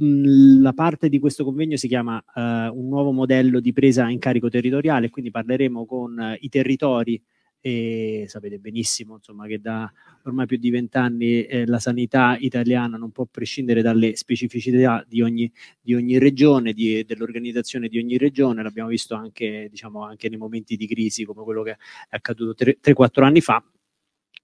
la parte di questo convegno si chiama uh, un nuovo modello di presa in carico territoriale, quindi parleremo con uh, i territori e sapete benissimo insomma, che da ormai più di vent'anni eh, la sanità italiana non può prescindere dalle specificità di ogni, di ogni regione, di, dell'organizzazione di ogni regione, l'abbiamo visto anche, diciamo, anche nei momenti di crisi come quello che è accaduto 3-4 anni fa,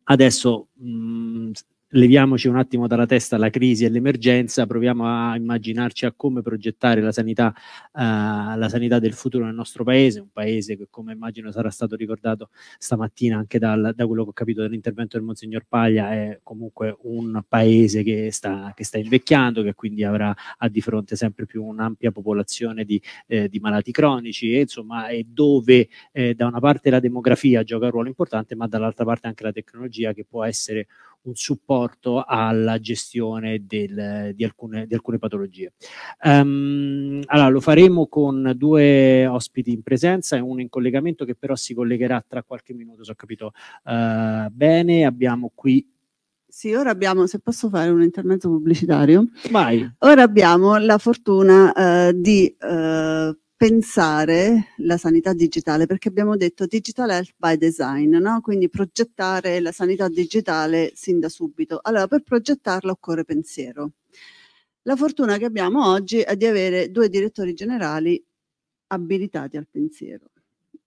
Adesso mh, leviamoci un attimo dalla testa la crisi e l'emergenza, proviamo a immaginarci a come progettare la sanità, uh, la sanità del futuro nel nostro paese, un paese che come immagino sarà stato ricordato stamattina anche dal, da quello che ho capito dall'intervento del Monsignor Paglia, è comunque un paese che sta, che sta invecchiando, che quindi avrà a di fronte sempre più un'ampia popolazione di, eh, di malati cronici e insomma è dove eh, da una parte la demografia gioca un ruolo importante ma dall'altra parte anche la tecnologia che può essere un supporto alla gestione del, di, alcune, di, alcune, patologie. Um, allora, lo faremo con due ospiti in presenza e uno in collegamento che però si collegherà tra qualche minuto, se ho capito uh, bene. Abbiamo qui sì, ora abbiamo, se posso fare un intermezzo pubblicitario, Vai. ora abbiamo la fortuna eh, di eh, pensare la sanità digitale, perché abbiamo detto digital health by design, no? quindi progettare la sanità digitale sin da subito. Allora, per progettarla occorre pensiero. La fortuna che abbiamo oggi è di avere due direttori generali abilitati al pensiero,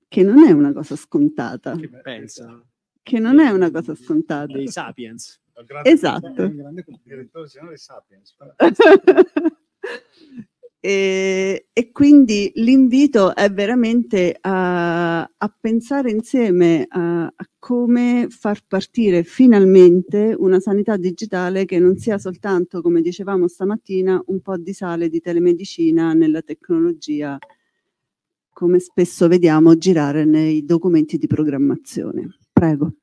che non è una cosa scontata. Che pensa. Che non è una cosa scontata. Dei sapiens. esatto. Grande, grande, esatto. direttore generale sapiens. E, eh, e quindi l'invito è veramente a, a pensare insieme a, a, come far partire finalmente una sanità digitale che non sia soltanto, come dicevamo stamattina, un po' di sale di telemedicina nella tecnologia, come spesso vediamo girare nei documenti di programmazione. Prego.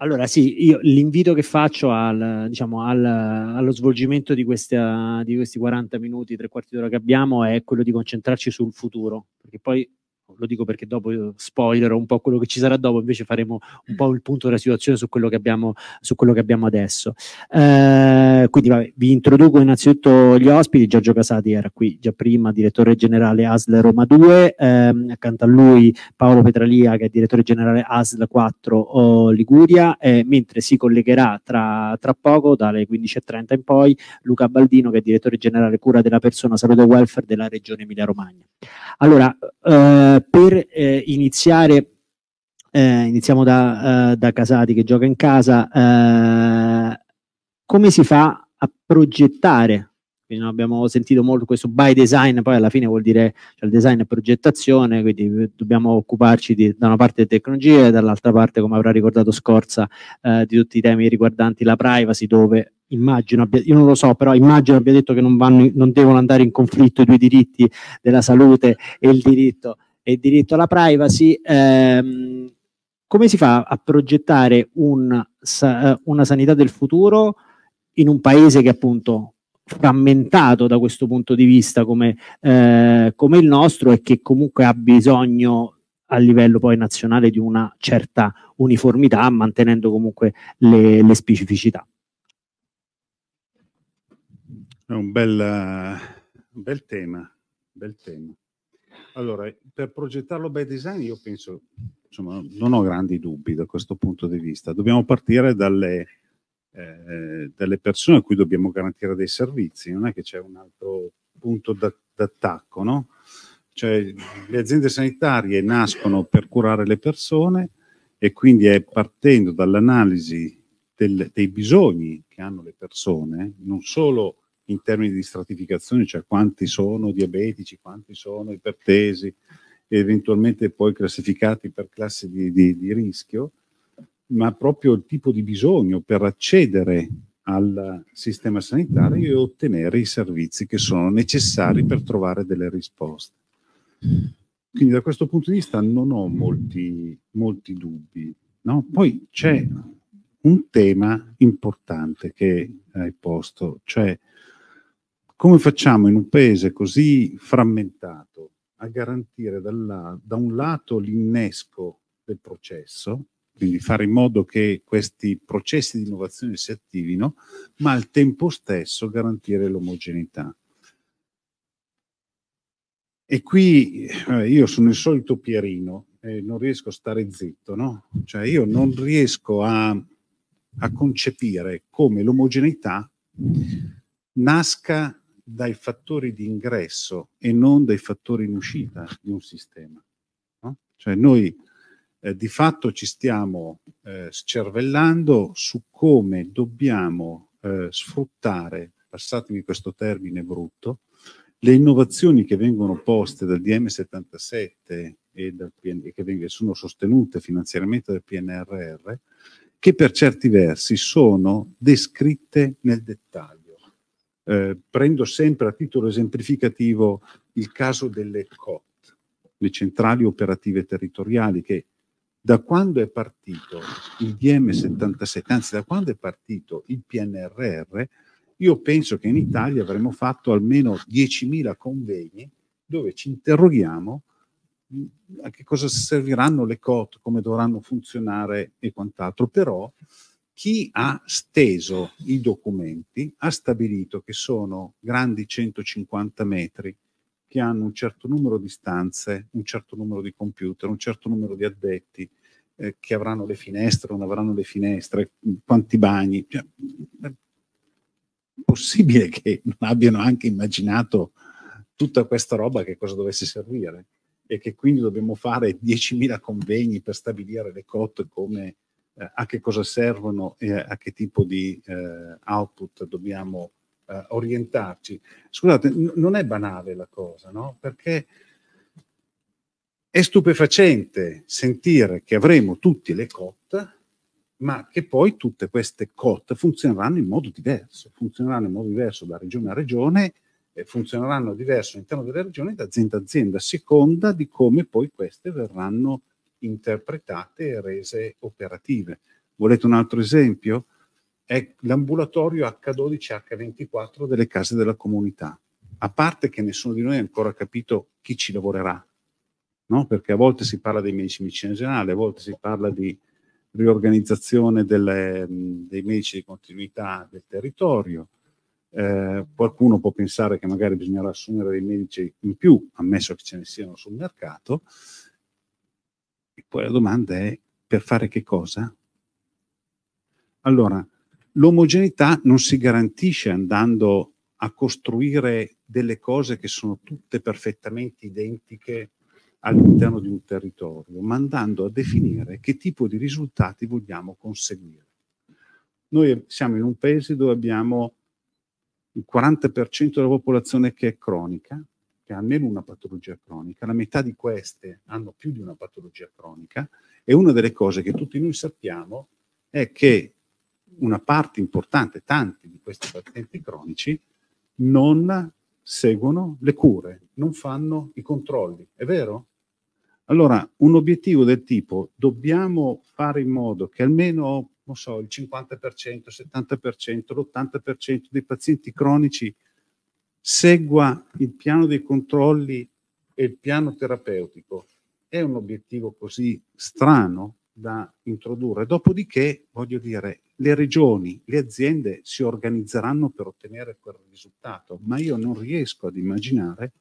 Allora sì, io l'invito che faccio al, diciamo, al, allo svolgimento di, questa, di, questi 40 minuti, tre quarti d'ora che abbiamo è quello di concentrarci sul futuro, perché poi lo dico perché dopo eh, spoiler un po' quello che ci sarà dopo, invece faremo un po' il punto della situazione su quello che abbiamo, quello che abbiamo adesso. Eh, quindi vabbè, vi introduco innanzitutto gli ospiti, Giorgio Casati era qui già prima, direttore generale ASL Roma 2, ehm, accanto a lui Paolo Petralia che è direttore generale ASL 4 oh, Liguria, eh, mentre si collegherà tra, tra poco dalle 15.30 in poi Luca Baldino che è direttore generale cura della persona, salute e welfare della regione Emilia Romagna. Allora, eh, per eh, iniziare eh, iniziamo da, eh, da, Casati che gioca in casa come si fa a progettare quindi abbiamo sentito molto questo by design, poi alla fine vuol dire cioè, il design e progettazione, quindi dobbiamo occuparci di, da una parte di tecnologie e dall'altra parte, come avrà ricordato Scorza, eh, di tutti i temi riguardanti la privacy, dove immagino, abbia, io non lo so, però immagino abbia detto che non, vanno, non devono andare in conflitto i due diritti della salute e il diritto e diritto alla privacy, ehm, come si fa a progettare un, eh, una sanità del futuro in un paese che appunto frammentato da questo punto di vista come, eh, come il nostro e che comunque ha bisogno a livello poi nazionale di una certa uniformità, mantenendo comunque le, le specificità. È un bel, eh, bel tema, bel tema. Allora, per progettarlo by design io penso, insomma, non ho grandi dubbi da questo punto di vista. Dobbiamo partire dalle, eh, dalle persone a cui dobbiamo garantire dei servizi, non è che c'è un altro punto d'attacco, no? Cioè, le aziende sanitarie nascono per curare le persone e quindi è partendo dall'analisi del, dei bisogni che hanno le persone, non solo in termini di stratificazione, cioè quanti sono diabetici, quanti sono ipertesi, eventualmente poi classificati per classe di, di, di rischio, ma proprio il tipo di bisogno per accedere al sistema sanitario e ottenere i servizi che sono necessari per trovare delle risposte. Quindi da questo punto di vista non ho molti, molti dubbi. No? Poi c'è un tema importante che hai posto, cioè come facciamo in un paese così frammentato a garantire dalla, da un lato l'innesco del processo, quindi fare in modo che questi processi di innovazione si attivino, ma al tempo stesso garantire l'omogeneità? E qui eh, io sono il solito Pierino e eh, non riesco a stare zitto, no? Cioè io non riesco a, a concepire come l'omogeneità nasca dai fattori di ingresso e non dai fattori in uscita di un sistema. No? Cioè noi eh, di fatto ci stiamo eh, scervellando su come dobbiamo eh, sfruttare, passatemi questo termine brutto, le innovazioni che vengono poste dal DM77 e, dal PN- che veng- sono sostenute finanziariamente dal PNRR, che per certi versi sono descritte nel dettaglio eh, prendo sempre a titolo esemplificativo il caso delle COT, le centrali operative territoriali, che da quando è partito il DM77, anzi da quando è partito il PNRR, io penso che in Italia avremmo fatto almeno 10.000 convegni dove ci interroghiamo mm, a che cosa serviranno le COT, come dovranno funzionare e quant'altro, però chi ha steso i documenti ha stabilito che sono grandi 150 metri, che hanno un certo numero di stanze, un certo numero di computer, un certo numero di addetti, eh, che avranno le finestre, non avranno le finestre, quanti bagni. Cioè, è possibile che non abbiano anche immaginato tutta questa roba che cosa dovesse servire e che quindi dobbiamo fare 10.000 convegni per stabilire le cote come eh, a che cosa servono e a che tipo di eh, output dobbiamo eh, orientarci. Scusate, non è banale la cosa, no? Perché è stupefacente sentire che avremo tutti le COT, ma che poi tutte queste COT funzioneranno in modo diverso, funzioneranno in modo diverso da regione a regione, e funzioneranno diverso all'interno delle regioni, da azienda a azienda, a seconda di come poi queste verranno interpretate e rese operative. Volete un altro esempio? È l'ambulatorio H12H24 delle case della comunità. A parte che nessuno di noi ha ancora capito chi ci lavorerà, no? perché a volte si parla dei medici di medicina generale, a volte si parla di riorganizzazione delle, dei medici di continuità del territorio, eh, qualcuno può pensare che magari bisognerà assumere dei medici in più, ammesso che ce ne siano sul mercato, e poi la domanda è per fare che cosa? Allora, l'omogeneità non si garantisce andando a costruire delle cose che sono tutte perfettamente identiche all'interno di un territorio, ma andando a definire che tipo di risultati vogliamo conseguire. Noi siamo in un paese dove abbiamo il 40% della popolazione che è cronica, che ha almeno una patologia cronica, la metà di queste hanno più di una patologia cronica e una delle cose che tutti noi sappiamo è che una parte importante, tanti di questi pazienti cronici, non seguono le cure, non fanno i controlli, è vero? Allora, un obiettivo del tipo, dobbiamo fare in modo che almeno, non so, il 50%, il 70%, l'80% dei pazienti cronici segua il piano dei controlli e il piano terapeutico. È un obiettivo così strano da introdurre. Dopodiché, voglio dire, le regioni, le aziende si organizzeranno per ottenere quel risultato, ma io non riesco ad immaginare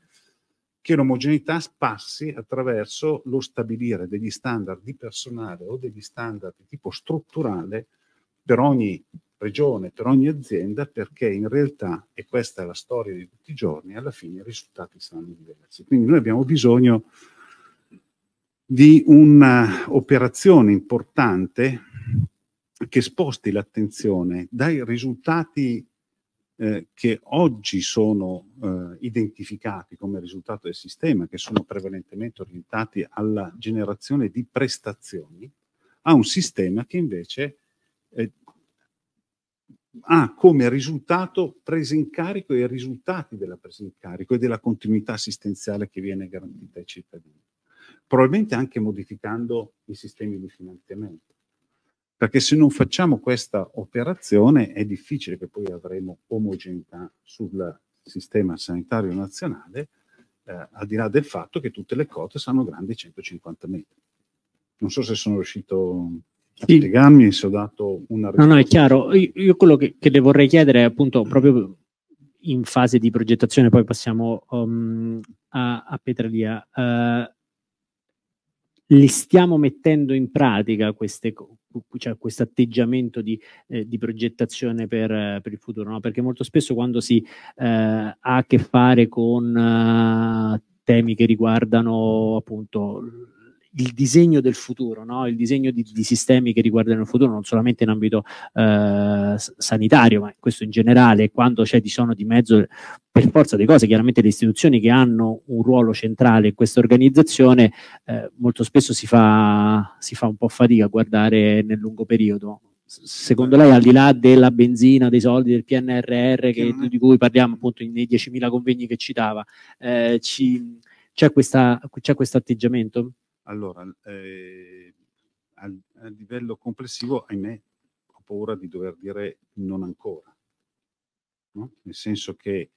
che l'omogeneità passi attraverso lo stabilire degli standard di personale o degli standard di tipo strutturale per ogni regione, per ogni azienda, perché in realtà, e questa è la storia di tutti i giorni, alla fine i risultati saranno diversi. Quindi noi abbiamo bisogno di un'operazione importante che sposti l'attenzione dai risultati eh, che oggi sono eh, identificati come risultato del sistema, che sono prevalentemente orientati alla generazione di prestazioni, a un sistema che invece eh, ha come risultato presa in carico e i risultati della presa in carico e della continuità assistenziale che viene garantita ai cittadini, probabilmente anche modificando i sistemi di finanziamento. Perché se non facciamo questa operazione è difficile che poi avremo omogeneità sul sistema sanitario nazionale, eh, al di là del fatto che tutte le quote saranno grandi 150 metri. Non so se sono riuscito spiegarmi se ho dato una risposta. No, no, è chiaro. Io, io quello che, che, le vorrei chiedere è appunto proprio in fase di progettazione, poi passiamo um, a, a Petralia. Uh, eh, li stiamo mettendo in pratica queste, cose? cioè, questo atteggiamento di, eh, di progettazione per, per, il futuro? No? Perché molto spesso quando si eh, ha a che fare con eh, temi che riguardano appunto il disegno del futuro, no? il disegno di, di, sistemi che riguardano il futuro, non solamente in ambito eh, sanitario, ma questo in generale, quando c'è di sono di mezzo per forza di cose, chiaramente le istituzioni che hanno un ruolo centrale in questa organizzazione, eh, molto spesso si fa, si fa un po' fatica a guardare nel lungo periodo secondo lei al di là della benzina, dei soldi, del PNRR che, di cui parliamo appunto nei 10.000 convegni che citava, eh, ci, c'è, c'è questo atteggiamento? Allora, eh, a, a livello complessivo, ahimè, ho paura di dover dire non ancora. No? Nel senso che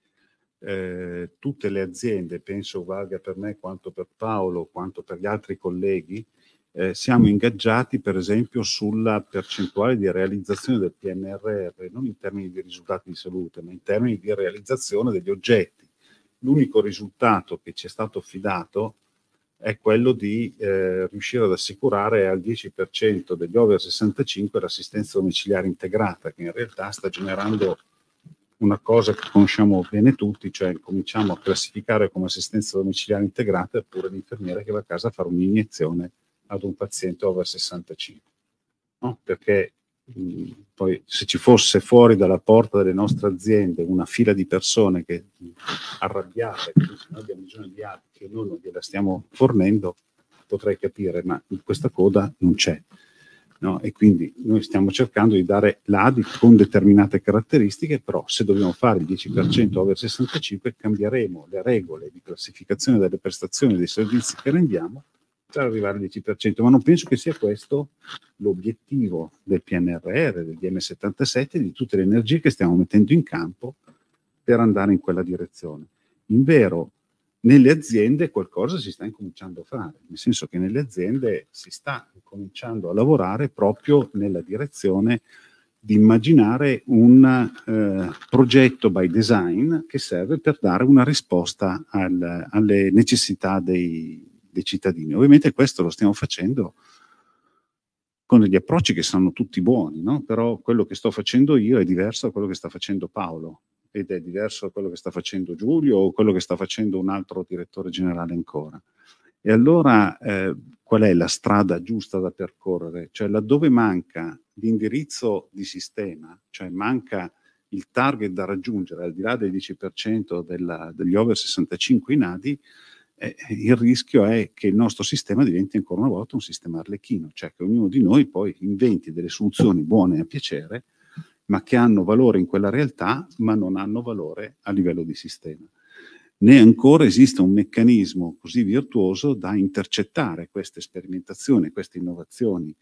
eh, tutte le aziende, penso valga per me quanto per Paolo, quanto per gli altri colleghi, eh, siamo ingaggiati per esempio sulla percentuale di realizzazione del PNRR, non in termini di risultati di salute, ma in termini di realizzazione degli oggetti. L'unico risultato che ci è stato affidato è quello di eh, riuscire ad assicurare al 10% degli over 65 l'assistenza domiciliare integrata, che in realtà sta generando una cosa che conosciamo bene tutti, cioè cominciamo a classificare come assistenza domiciliare integrata oppure l'infermiera che va a casa a fare un'iniezione ad un paziente over 65. No? Perché Mm, poi se ci fosse fuori dalla porta delle nostre aziende una fila di persone che arrabbiate, che noi abbiamo bisogno di altri, che noi non gliela stiamo fornendo, potrei capire, ma questa coda non c'è. No? E quindi noi stiamo cercando di dare l'ADI con determinate caratteristiche, però se dobbiamo fare il 10% over 65 cambieremo le regole di classificazione delle prestazioni dei servizi che rendiamo per arrivare al 10%, ma non penso che sia questo l'obiettivo del PNRR, del DM77, di tutte le energie che stiamo mettendo in campo per andare in quella direzione. In vero, nelle aziende qualcosa si sta incominciando a fare, nel senso che nelle aziende si sta incominciando a lavorare proprio nella direzione di immaginare un eh, progetto by design che serve per dare una risposta al, alle necessità dei, dei cittadini. Ovviamente questo lo stiamo facendo con degli approcci che sono tutti buoni, no? però quello che sto facendo io è diverso da quello che sta facendo Paolo ed è diverso da quello che sta facendo Giulio o quello che sta facendo un altro direttore generale ancora. E allora eh, qual è la strada giusta da percorrere? Cioè laddove manca l'indirizzo di sistema, cioè manca il target da raggiungere al di là del 10% della, degli over 65 in ADI, eh, il rischio è che il nostro sistema diventi ancora una volta un sistema arlecchino, cioè che ognuno di noi poi inventi delle soluzioni buone a piacere, ma che hanno valore in quella realtà, ma non hanno valore a livello di sistema. Né ancora esiste un meccanismo così virtuoso da intercettare queste sperimentazioni, queste innovazioni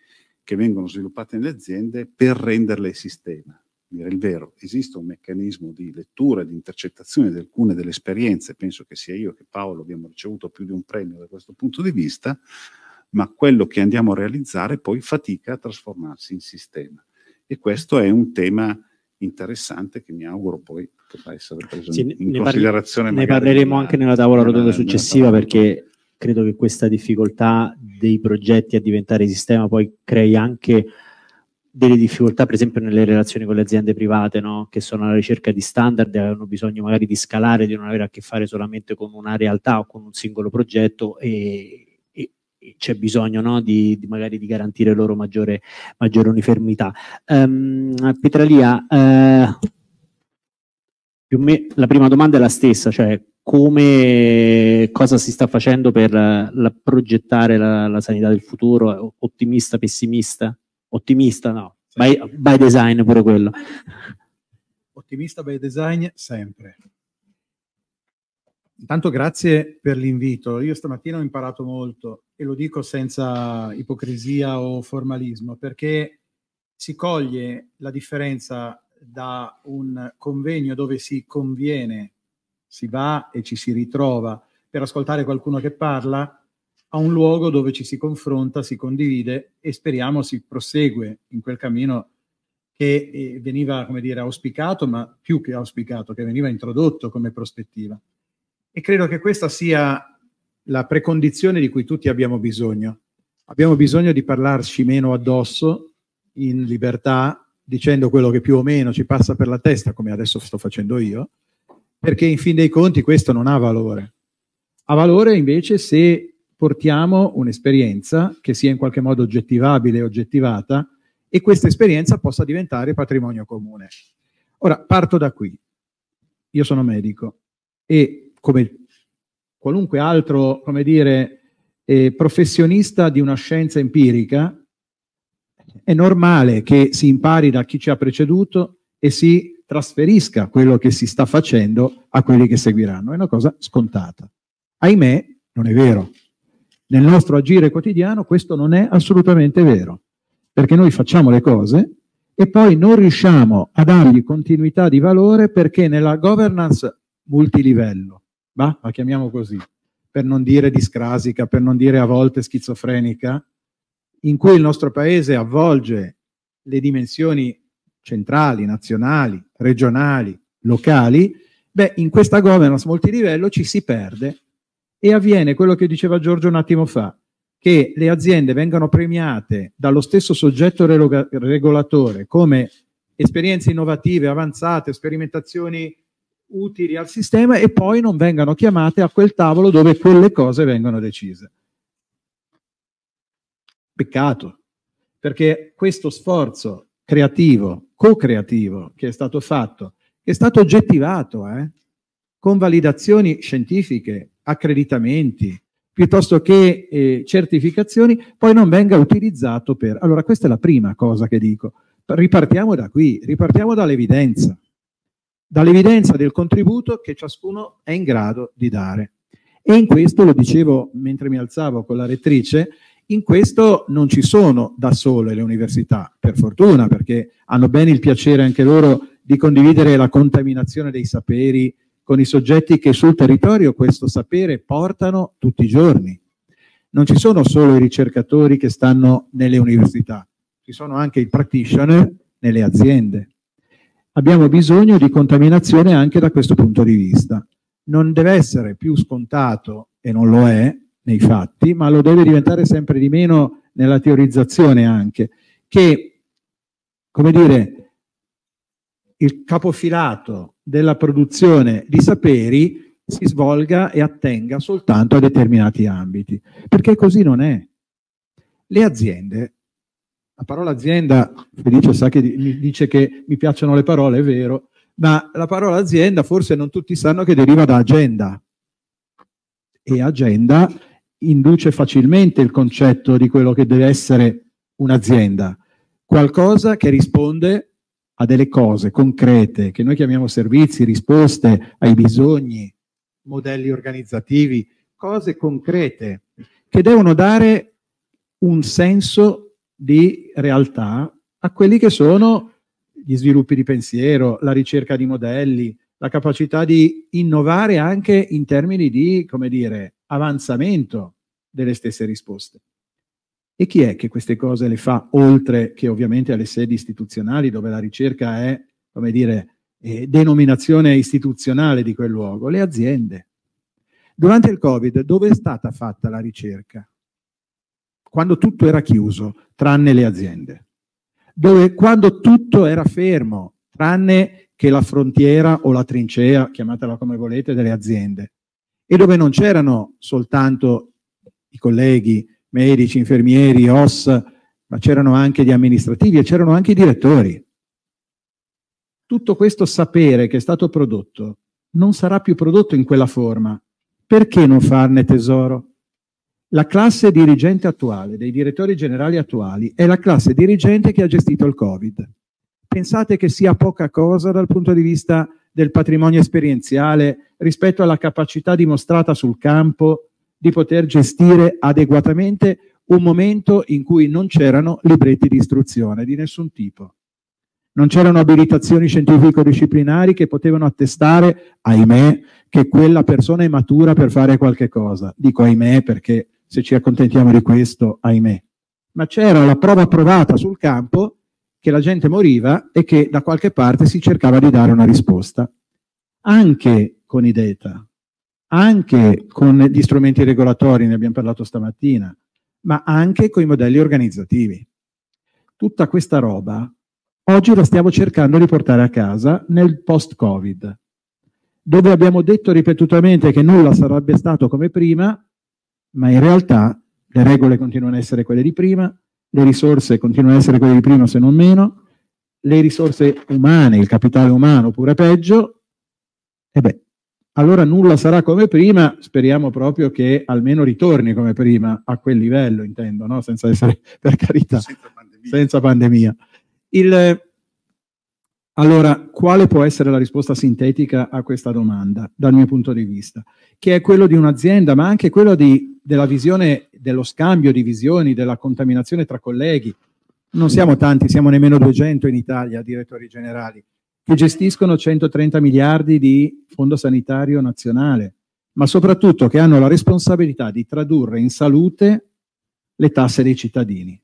che vengono sviluppate nelle aziende per renderle sistema dire il vero, esiste un meccanismo di lettura, di intercettazione di alcune delle esperienze, penso che sia io che Paolo abbiamo ricevuto più di un premio da questo punto di vista, ma quello che andiamo a realizzare poi fatica a trasformarsi in sistema. E questo è un tema interessante che mi auguro poi potrà essere preso sì, in, ne considerazione. Ne parleremo anche nella tavola rotonda successiva tavola perché credo che questa difficoltà dei progetti a diventare sistema poi crei anche delle difficoltà, per esempio, nelle relazioni con le aziende private, no? che sono alla ricerca di standard e hanno bisogno magari di scalare, di non avere a che fare solamente con una realtà o con un singolo progetto e, e, e c'è bisogno no? di, di, magari di garantire loro maggiore, maggiore uniformità. Um, Petralia, eh, più o la prima domanda è la stessa, cioè come cosa si sta facendo per eh, la, progettare la, la sanità del futuro, ottimista, pessimista? ottimista no, by, by design pure quello. Ottimista by design sempre. Intanto grazie per l'invito. Io stamattina ho imparato molto e lo dico senza ipocrisia o formalismo perché si coglie la differenza da un convegno dove si conviene, si va e ci si ritrova per ascoltare qualcuno che parla a un luogo dove ci si confronta, si condivide e speriamo si prosegue in quel cammino che eh, veniva, come dire, auspicato, ma più che auspicato, che veniva introdotto come prospettiva. E credo che questa sia la precondizione di cui tutti abbiamo bisogno. Abbiamo bisogno di parlarci meno addosso, in libertà, dicendo quello che più o meno ci passa per la testa, come adesso sto facendo io, perché in fin dei conti questo non ha valore. Ha valore invece se portiamo un'esperienza che sia in qualche modo oggettivabile, e oggettivata, e questa esperienza possa diventare patrimonio comune. Ora, parto da qui. Io sono medico e come qualunque altro, come dire, eh, professionista di una scienza empirica, è normale che si impari da chi ci ha preceduto e si trasferisca quello che si sta facendo a quelli che seguiranno. È una cosa scontata. Ahimè, non è vero nel nostro agire quotidiano questo non è assolutamente vero, perché noi facciamo le cose e poi non riusciamo a dargli continuità di valore perché nella governance multilivello, bah, la chiamiamo così, per non dire discrasica, per non dire a volte schizofrenica, in cui il nostro paese avvolge le dimensioni centrali, nazionali, regionali, locali, beh, in questa governance multilivello ci si perde e avviene quello che diceva Giorgio un attimo fa, che le aziende vengano premiate dallo stesso soggetto regolatore come esperienze innovative, avanzate, sperimentazioni utili al sistema e poi non vengano chiamate a quel tavolo dove quelle cose vengono decise. Peccato, perché questo sforzo creativo, co-creativo che è stato fatto, è stato oggettivato eh, con validazioni scientifiche, accreditamenti, piuttosto che eh, certificazioni, poi non venga utilizzato per... Allora questa è la prima cosa che dico. Ripartiamo da qui, ripartiamo dall'evidenza, dall'evidenza del contributo che ciascuno è in grado di dare. E in questo, lo dicevo mentre mi alzavo con la rettrice, in questo non ci sono da sole le università, per fortuna, perché hanno bene il piacere anche loro di condividere la contaminazione dei saperi con i soggetti che sul territorio questo sapere portano tutti i giorni. Non ci sono solo i ricercatori che stanno nelle università, ci sono anche i practitioner nelle aziende. Abbiamo bisogno di contaminazione anche da questo punto di vista. Non deve essere più scontato, e non lo è nei fatti, ma lo deve diventare sempre di meno nella teorizzazione anche, che, come dire, il capofilato della produzione di saperi si svolga e attenga soltanto a determinati ambiti, perché così non è. Le aziende, la parola azienda, Felice sa che mi dice che mi piacciono le parole, è vero, ma la parola azienda forse non tutti sanno che deriva da agenda e agenda induce facilmente il concetto di quello che deve essere un'azienda, qualcosa che risponde a delle cose concrete che noi chiamiamo servizi, risposte ai bisogni, modelli organizzativi, cose concrete che devono dare un senso di realtà a quelli che sono gli sviluppi di pensiero, la ricerca di modelli, la capacità di innovare anche in termini di, come dire, avanzamento delle stesse risposte. E chi è che queste cose le fa oltre che ovviamente alle sedi istituzionali dove la ricerca è, come dire, eh, denominazione istituzionale di quel luogo? Le aziende. Durante il Covid dove è stata fatta la ricerca? Quando tutto era chiuso, tranne le aziende. Dove, quando tutto era fermo, tranne che la frontiera o la trincea, chiamatela come volete, delle aziende. E dove non c'erano soltanto i colleghi, medici, infermieri, OS, ma c'erano anche gli amministrativi e c'erano anche i direttori. Tutto questo sapere che è stato prodotto non sarà più prodotto in quella forma. Perché non farne tesoro? La classe dirigente attuale, dei direttori generali attuali, è la classe dirigente che ha gestito il Covid. Pensate che sia poca cosa dal punto di vista del patrimonio esperienziale rispetto alla capacità dimostrata sul campo di poter gestire adeguatamente un momento in cui non c'erano libretti di istruzione di nessun tipo. Non c'erano abilitazioni scientifico-disciplinari che potevano attestare, ahimè, che quella persona è matura per fare qualche cosa. Dico ahimè perché se ci accontentiamo di questo, ahimè. Ma c'era la prova provata sul campo che la gente moriva e che da qualche parte si cercava di dare una risposta. Anche con i data, anche con gli strumenti regolatori, ne abbiamo parlato stamattina, ma anche con i modelli organizzativi. Tutta questa roba oggi la stiamo cercando di portare a casa nel post-Covid, dove abbiamo detto ripetutamente che nulla sarebbe stato come prima, ma in realtà le regole continuano a essere quelle di prima, le risorse continuano a essere quelle di prima se non meno, le risorse umane, il capitale umano pure peggio, e beh, allora nulla sarà come prima, speriamo proprio che almeno ritorni come prima, a quel livello intendo, no? senza essere, per carità, senza pandemia. Senza pandemia. Il, allora, quale può essere la risposta sintetica a questa domanda, dal mio punto di vista? Che è quello di un'azienda, ma anche quello di, della visione, dello scambio di visioni, della contaminazione tra colleghi. Non siamo tanti, siamo nemmeno 200 in Italia, direttori generali che gestiscono 130 miliardi di fondo sanitario nazionale, ma soprattutto che hanno la responsabilità di tradurre in salute le tasse dei cittadini.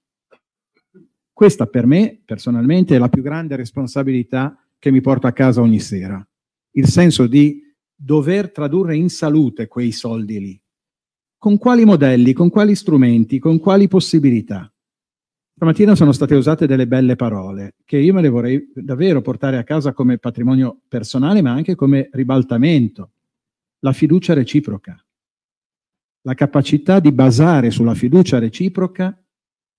Questa per me, personalmente, è la più grande responsabilità che mi porto a casa ogni sera. Il senso di dover tradurre in salute quei soldi lì. Con quali modelli, con quali strumenti, con quali possibilità? Stamattina sono state usate delle belle parole che io me le vorrei davvero portare a casa come patrimonio personale, ma anche come ribaltamento. La fiducia reciproca, la capacità di basare sulla fiducia reciproca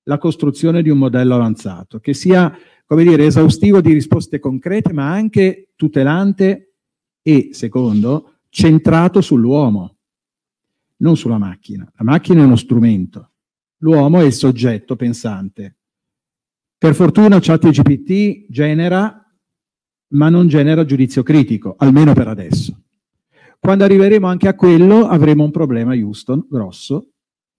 la costruzione di un modello avanzato, che sia, come dire, esaustivo di risposte concrete, ma anche tutelante e, secondo, centrato sull'uomo, non sulla macchina. La macchina è uno strumento. L'uomo è il soggetto pensante. Per fortuna ChatGPT genera, ma non genera giudizio critico, almeno per adesso. Quando arriveremo anche a quello avremo un problema, Houston, grosso,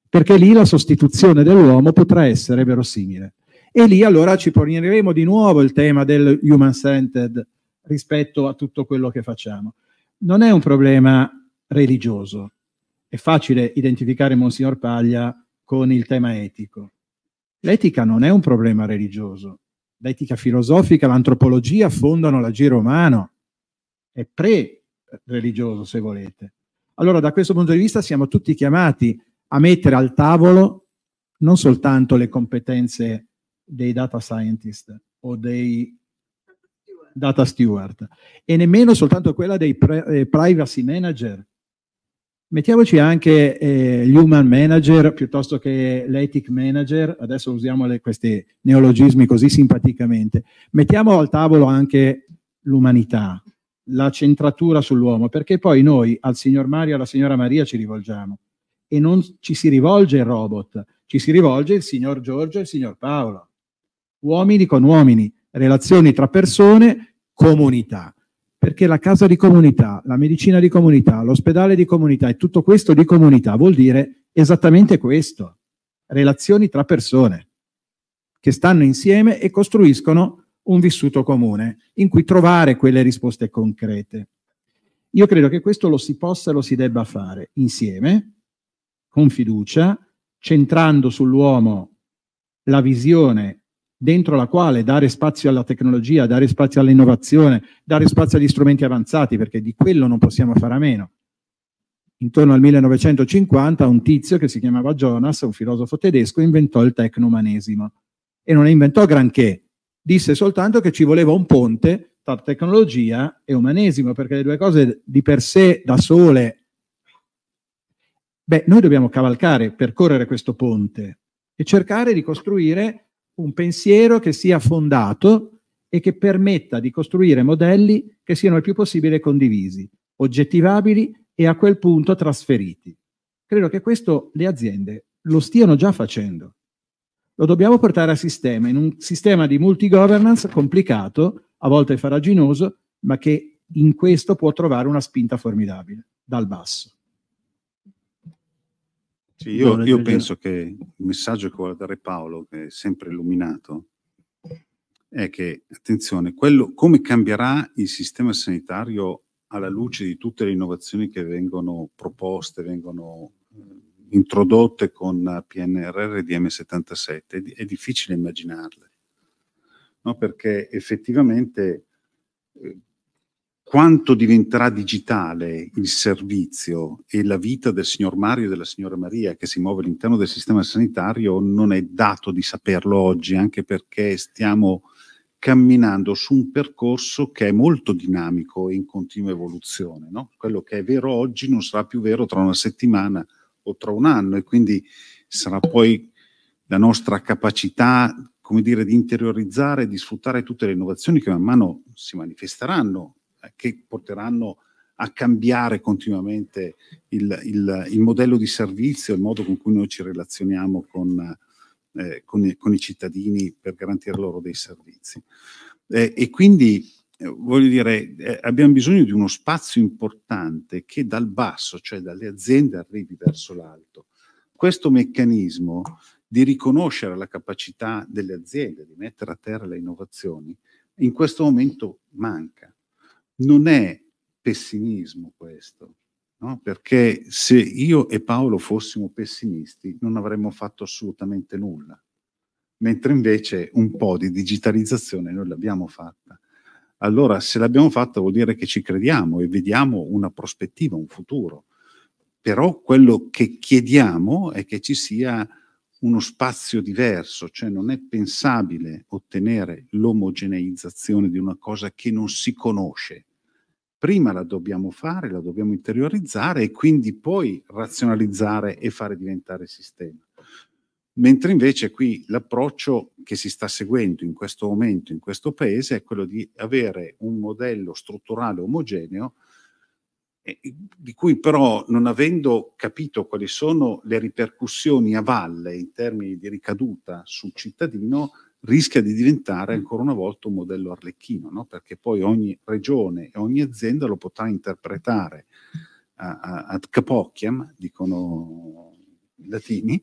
perché lì la sostituzione dell'uomo potrà essere verosimile. E lì allora ci porneremo di nuovo il tema del human centered rispetto a tutto quello che facciamo. Non è un problema religioso. È facile identificare Monsignor Paglia con il tema etico. L'etica non è un problema religioso. L'etica filosofica, l'antropologia fondano l'agire umano. È pre-religioso, se volete. Allora, da questo punto di vista, siamo tutti chiamati a mettere al tavolo non soltanto le competenze dei data scientist o dei data steward, e nemmeno soltanto quella dei eh, privacy manager Mettiamoci anche eh, gli human manager piuttosto che l'ethic manager, adesso usiamo le, questi neologismi così simpaticamente. Mettiamo al tavolo anche l'umanità, la centratura sull'uomo, perché poi noi al signor Mario e alla signora Maria ci rivolgiamo e non ci si rivolge il robot, ci si rivolge il signor Giorgio e il signor Paolo. Uomini con uomini, relazioni tra persone, comunità. Perché la casa di comunità, la medicina di comunità, l'ospedale di comunità e tutto questo di comunità vuol dire esattamente questo, relazioni tra persone che stanno insieme e costruiscono un vissuto comune in cui trovare quelle risposte concrete. Io credo che questo lo si possa e lo si debba fare insieme, con fiducia, centrando sull'uomo la visione dentro la quale dare spazio alla tecnologia, dare spazio all'innovazione, dare spazio agli strumenti avanzati, perché di quello non possiamo fare a meno. Intorno al 1950 un tizio che si chiamava Jonas, un filosofo tedesco, inventò il tecnomanesimo. E non inventò granché, disse soltanto che ci voleva un ponte tra tecnologia e umanesimo, perché le due cose di per sé, da sole, beh, noi dobbiamo cavalcare, percorrere questo ponte e cercare di costruire un pensiero che sia fondato e che permetta di costruire modelli che siano il più possibile condivisi, oggettivabili e a quel punto trasferiti. Credo che questo le aziende lo stiano già facendo. Lo dobbiamo portare a sistema, in un sistema di multi-governance complicato, a volte faraginoso, ma che in questo può trovare una spinta formidabile, dal basso. Sì, io, io penso che il messaggio che vuole dare Paolo, che è sempre illuminato, è che, attenzione, quello, come cambierà il sistema sanitario alla luce di tutte le innovazioni che vengono proposte, vengono eh, introdotte con PNRR e DM77, è difficile immaginarle, no? perché effettivamente eh, quanto diventerà digitale il servizio e la vita del signor Mario e della signora Maria che si muove all'interno del sistema sanitario non è dato di saperlo oggi, anche perché stiamo camminando su un percorso che è molto dinamico e in continua evoluzione. No? Quello che è vero oggi non sarà più vero tra una settimana o tra un anno e quindi sarà poi la nostra capacità come dire, di interiorizzare e di sfruttare tutte le innovazioni che man mano si manifesteranno che porteranno a cambiare continuamente il, il, il, modello di servizio, il modo con cui noi ci relazioniamo con, eh, con, i, con i, cittadini per garantire loro dei servizi. Eh, e quindi eh, voglio dire, eh, abbiamo bisogno di uno spazio importante che dal basso, cioè dalle aziende, arrivi verso l'alto. Questo meccanismo di riconoscere la capacità delle aziende di mettere a terra le innovazioni in questo momento manca non è pessimismo questo, no? perché se io e Paolo fossimo pessimisti non avremmo fatto assolutamente nulla, mentre invece un po' di digitalizzazione noi l'abbiamo fatta. Allora, se l'abbiamo fatta vuol dire che ci crediamo e vediamo una prospettiva, un futuro. Però quello che chiediamo è che ci sia uno spazio diverso, cioè non è pensabile ottenere l'omogeneizzazione di una cosa che non si conosce. Prima la dobbiamo fare, la dobbiamo interiorizzare e quindi poi razionalizzare e fare diventare sistema. Mentre invece qui l'approccio che si sta seguendo in questo momento in questo paese è quello di avere un modello strutturale omogeneo di cui però non avendo capito quali sono le ripercussioni a valle in termini di ricaduta sul cittadino, rischia di diventare mm. ancora una volta un modello arlecchino, no? perché poi ogni regione e ogni azienda lo potrà interpretare ad capocchiam, dicono i latini,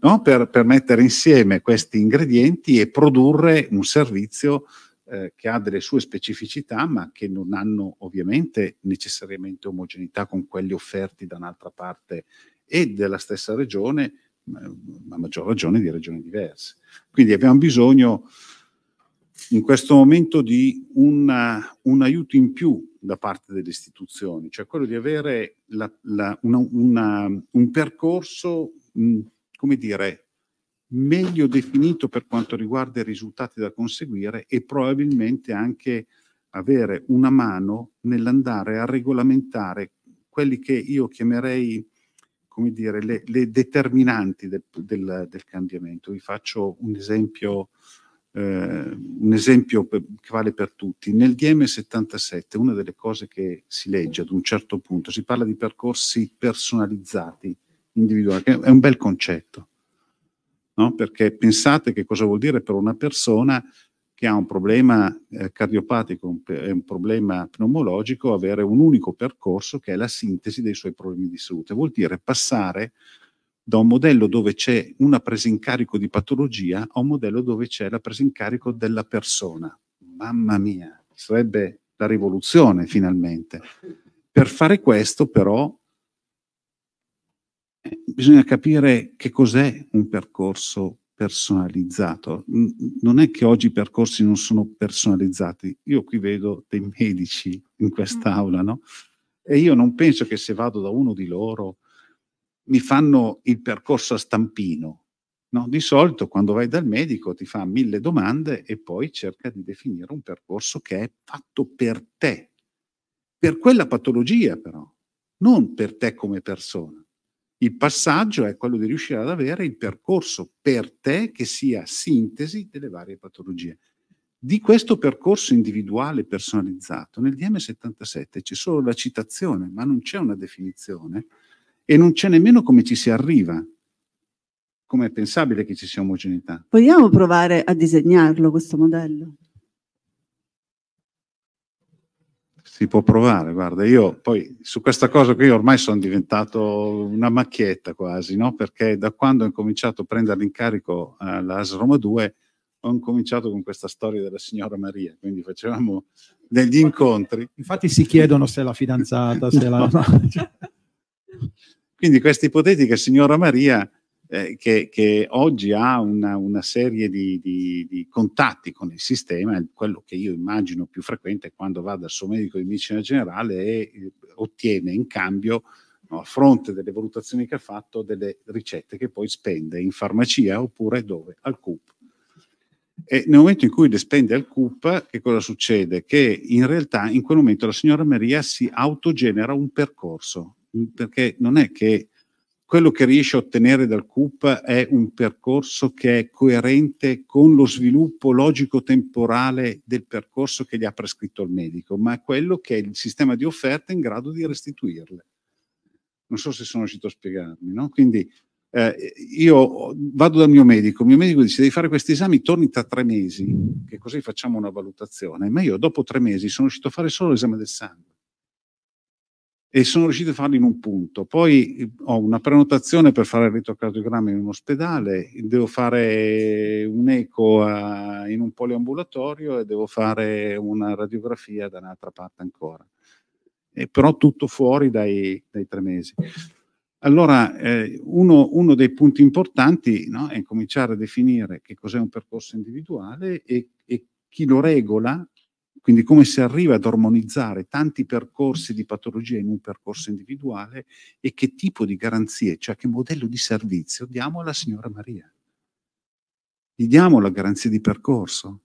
no? per, per mettere insieme questi ingredienti e produrre un servizio eh, che ha delle sue specificità, ma che non hanno ovviamente necessariamente omogeneità con quelli offerti da un'altra parte e della stessa regione, ma a maggior ragione di regioni diverse. Quindi abbiamo bisogno in questo momento di una, un aiuto in più da parte delle istituzioni, cioè quello di avere la, la, una, una, un percorso, mh, come dire, meglio definito per quanto riguarda i risultati da conseguire e probabilmente anche avere una mano nell'andare a regolamentare quelli che io chiamerei come dire, le, le determinanti del, del, del, cambiamento. Vi faccio un esempio, eh, un esempio che vale per tutti. Nel DM77 una delle cose che si legge ad un certo punto, si parla di percorsi personalizzati, individuali, che è un bel concetto no? perché pensate che cosa vuol dire per una persona che ha un problema eh, cardiopatico e un problema pneumologico avere un unico percorso che è la sintesi dei suoi problemi di salute. Vuol dire passare da un modello dove c'è una presa in carico di patologia a un modello dove c'è la presa in carico della persona. Mamma mia, sarebbe la rivoluzione finalmente. Per fare questo però bisogna capire che cos'è un percorso personalizzato. Non è che oggi i percorsi non sono personalizzati. Io qui vedo dei medici in quest'aula, mm. no? E io non penso che se vado da uno di loro mi fanno il percorso a stampino. No? Di solito quando vai dal medico ti fa mille domande e poi cerca di definire un percorso che è fatto per te, per quella patologia però, non per te come persona. Il passaggio è quello di riuscire ad avere il percorso per te che sia sintesi delle varie patologie. Di questo percorso individuale personalizzato nel DM77 c'è solo la citazione, ma non c'è una definizione e non c'è nemmeno come ci si arriva. Come è pensabile che ci sia omogeneità? Vogliamo provare a disegnarlo questo modello? si può provare, guarda, io poi su questa cosa qui ormai sono diventato una macchietta quasi, no? perché da quando ho incominciato a prendere l'incarico eh, all'AS Roma 2 ho incominciato con questa storia della signora Maria, quindi facevamo degli incontri. Infatti si chiedono se è la fidanzata, se no. la... Cioè. quindi questa ipotetica signora Maria eh, che, che, oggi ha una, una serie di, di, di, contatti con il sistema, quello che io immagino più frequente è quando va dal suo medico di medicina generale e eh, ottiene in cambio, no, a fronte delle valutazioni che ha fatto, delle ricette che poi spende in farmacia oppure dove? Al CUP. E nel momento in cui le spende al CUP, che cosa succede? Che in realtà in quel momento la signora Maria si autogenera un percorso, perché non è che quello che riesce a ottenere dal CUP è un percorso che è coerente con lo sviluppo logico-temporale del percorso che gli ha prescritto il medico, ma è quello che il sistema di offerta è in grado di restituirle. Non so se sono riuscito a spiegarmi, no? Quindi eh, io vado dal mio medico, il mio medico dice devi fare questi esami, torni tra tre mesi, che così facciamo una valutazione, ma io dopo tre mesi sono riuscito a fare solo l'esame del sangue e sono riuscito a farlo in un punto. Poi eh, ho una prenotazione per fare il retrocardiogramma in un ospedale, devo fare un eco a, eh, in un poliambulatorio e devo fare una radiografia da un'altra parte ancora. E però tutto fuori dai, dai tre mesi. Allora, eh, uno, uno, dei punti importanti no, è cominciare a definire che cos'è un percorso individuale e, e chi lo regola quindi come si arriva ad ormonizzare tanti percorsi di patologia in un percorso individuale e che tipo di garanzie, cioè che modello di servizio diamo alla signora Maria. Gli diamo la garanzia di percorso,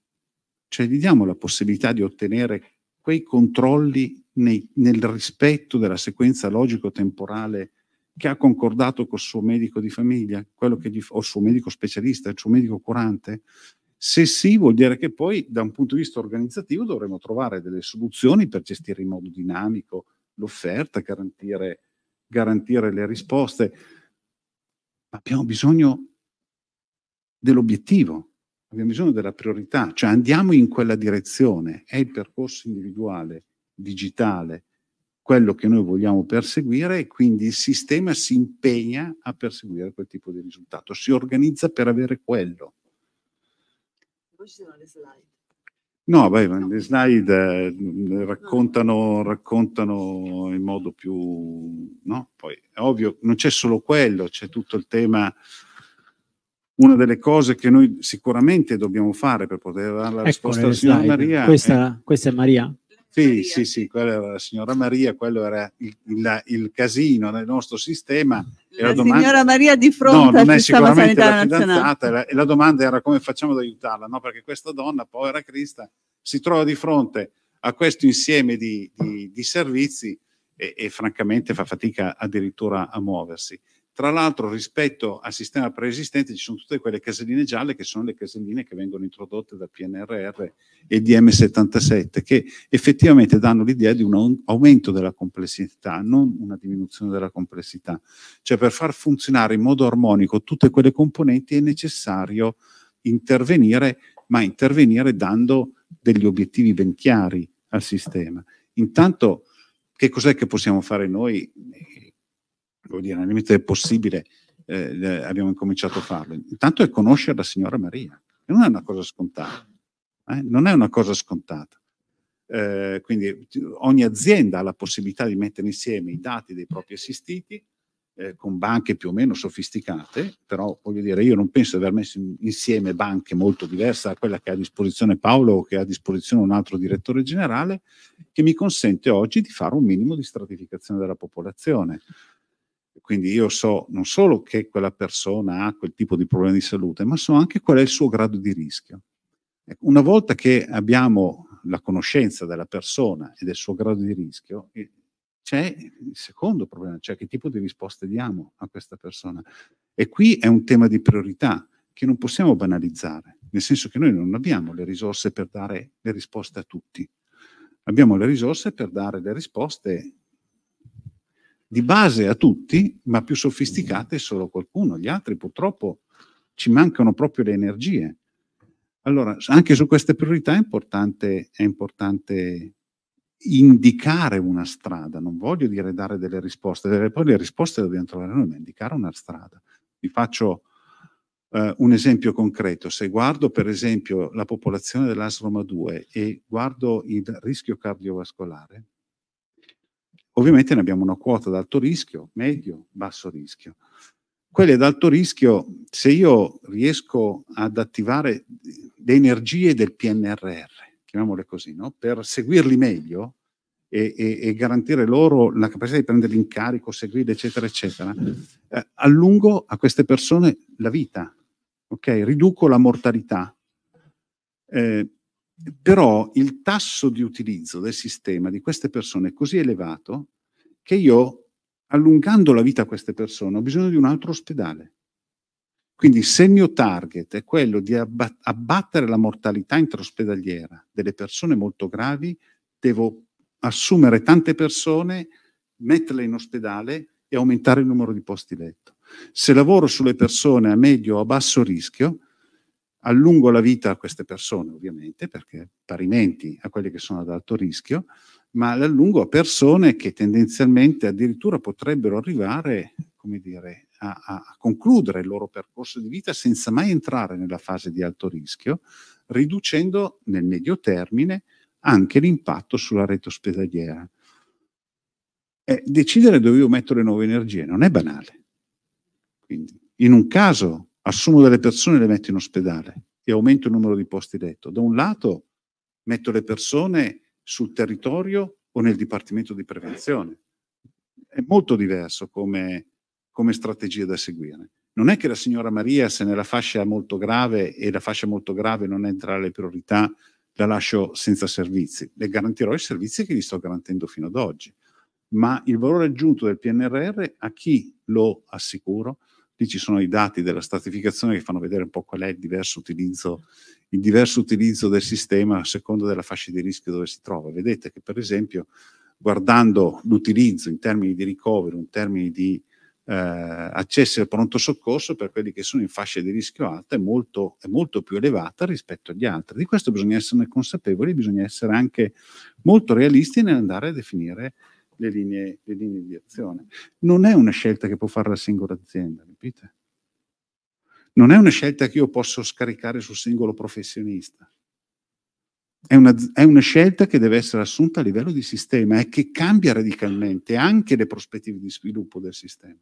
cioè gli diamo la possibilità di ottenere quei controlli nei, nel rispetto della sequenza logico-temporale che ha concordato col suo medico di famiglia, quello che gli, o il suo medico specialista, il suo medico curante, se sì, vuol dire che poi da un punto di vista organizzativo dovremo trovare delle soluzioni per gestire in modo dinamico l'offerta, garantire, garantire le risposte. Ma abbiamo bisogno dell'obiettivo, abbiamo bisogno della priorità, cioè andiamo in quella direzione, è il percorso individuale, digitale, quello che noi vogliamo perseguire e quindi il sistema si impegna a perseguire quel tipo di risultato, si organizza per avere quello. Poi ci sono le slide. No, beh, no. le slide eh, raccontano, raccontano, in modo più... No? Poi è ovvio, non c'è solo quello, c'è tutto il tema... Una delle cose che noi sicuramente dobbiamo fare per poter dare la ecco risposta alla signora Maria... Questa è... questa è Maria? Sì, Maria. sì, sì, quella era la signora Maria, quello era il, il, il casino nel nostro sistema. E la, la domanda... signora Maria di fronte no, non è sicuramente la fidanzata la, e la domanda era come facciamo ad aiutarla, no? perché questa donna, povera Crista, si trova di fronte a questo insieme di, di, di servizi e, e francamente fa fatica addirittura a muoversi. Tra l'altro rispetto al sistema preesistente ci sono tutte quelle caselline gialle che sono le caselline che vengono introdotte dal PNRR e DM77 che effettivamente danno l'idea di un aumento della complessità, non una diminuzione della complessità. Cioè per far funzionare in modo armonico tutte quelle componenti è necessario intervenire, ma intervenire dando degli obiettivi ben chiari al sistema. Intanto che cos'è che possiamo fare noi voglio dire, nel limite del possibile eh, abbiamo incominciato a farlo. Intanto è conoscere la signora Maria, che non è una cosa scontata, eh? non è una cosa scontata. Eh, quindi ogni azienda ha la possibilità di mettere insieme i dati dei propri assistiti eh, con banche più o meno sofisticate, però voglio dire, io non penso di aver messo insieme banche molto diverse da quella che ha a disposizione Paolo o che ha a disposizione un altro direttore generale, che mi consente oggi di fare un minimo di stratificazione della popolazione. Quindi io so non solo che quella persona ha quel tipo di problema di salute, ma so anche qual è il suo grado di rischio. Ecco, una volta che abbiamo la conoscenza della persona e del suo grado di rischio, c'è il secondo problema, cioè che tipo di risposte diamo a questa persona. E qui è un tema di priorità che non possiamo banalizzare, nel senso che noi non abbiamo le risorse per dare le risposte a tutti. Abbiamo le risorse per dare le risposte di base a tutti, ma più sofisticate mm. solo qualcuno. Gli altri purtroppo ci mancano proprio le energie. Allora, anche su queste priorità è importante, è importante indicare una strada, non voglio dire dare delle risposte, poi le risposte le dobbiamo trovare noi, ma indicare una strada. Vi faccio eh, un esempio concreto, se guardo per esempio la popolazione dell'AS Roma 2 e guardo il rischio cardiovascolare, Ovviamente ne abbiamo una quota ad alto rischio, medio, basso rischio. Quelle ad alto rischio, se io riesco ad attivare le energie del PNRR, chiamiamole così, no? per seguirli meglio e, e, e, garantire loro la capacità di prendere carico, seguire, eccetera, eccetera, eh, allungo a queste persone la vita, okay? riduco la mortalità. Eh, però il tasso di utilizzo del sistema di queste persone è così elevato che io, allungando la vita a queste persone, ho bisogno di un altro ospedale. Quindi se il mio target è quello di abbattere la mortalità intraospedaliera delle persone molto gravi, devo assumere tante persone, metterle in ospedale e aumentare il numero di posti letto. Se lavoro sulle persone a medio o a basso rischio, allungo la vita a queste persone ovviamente, perché parimenti a quelli che sono ad alto rischio, ma l'allungo a persone che tendenzialmente addirittura potrebbero arrivare, come dire, a, a, concludere il loro percorso di vita senza mai entrare nella fase di alto rischio, riducendo nel medio termine anche l'impatto sulla rete ospedaliera. E eh, decidere dove io metto le nuove energie non è banale. Quindi, in un caso assumo delle persone e le metto in ospedale e aumento il numero di posti letto. Da un lato metto le persone sul territorio o nel dipartimento di prevenzione. È molto diverso come, come strategia da seguire. Non è che la signora Maria, se nella fascia molto grave e la fascia molto grave non entra alle priorità, la lascio senza servizi. Le garantirò i servizi che gli sto garantendo fino ad oggi. Ma il valore aggiunto del PNRR a chi lo assicuro? lì ci sono i dati della stratificazione che fanno vedere un po' qual è il diverso utilizzo, il diverso utilizzo del sistema a seconda della fascia di rischio dove si trova. Vedete che per esempio guardando l'utilizzo in termini di ricovero, in termini di eh, accesso al pronto soccorso per quelli che sono in fascia di rischio alta è molto, è molto più elevata rispetto agli altri. Di questo bisogna esserne consapevoli, bisogna essere anche molto realisti nell'andare a definire le linee, le linee di azione. Non è una scelta che può fare la singola azienda, Capite? Non è una scelta che io posso scaricare sul singolo professionista. È una, è una, scelta che deve essere assunta a livello di sistema e che cambia radicalmente anche le prospettive di sviluppo del sistema.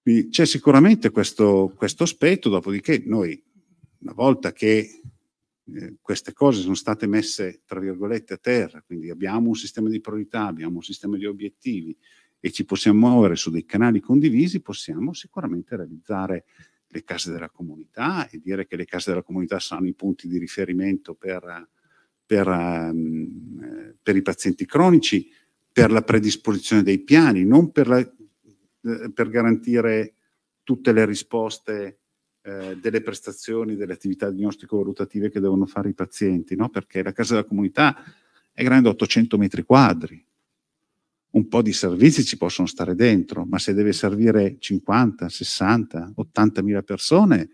Quindi c'è sicuramente questo, questo aspetto, dopodiché noi, una volta che eh, queste cose sono state messe, tra virgolette, a terra, quindi abbiamo un sistema di priorità, abbiamo un sistema di obiettivi, e ci possiamo muovere su dei canali condivisi, possiamo sicuramente realizzare le case della comunità e dire che le case della comunità saranno i punti di riferimento per, per, ehm, eh, per i pazienti cronici, per la predisposizione dei piani, non per, la, eh, per garantire tutte le risposte eh, delle prestazioni, delle attività diagnostico-valutative che devono fare i pazienti, no? perché la casa della comunità è grande 800 metri quadri, un po' di servizi ci possono stare dentro, ma se deve servire 50, 60, 80 mila persone,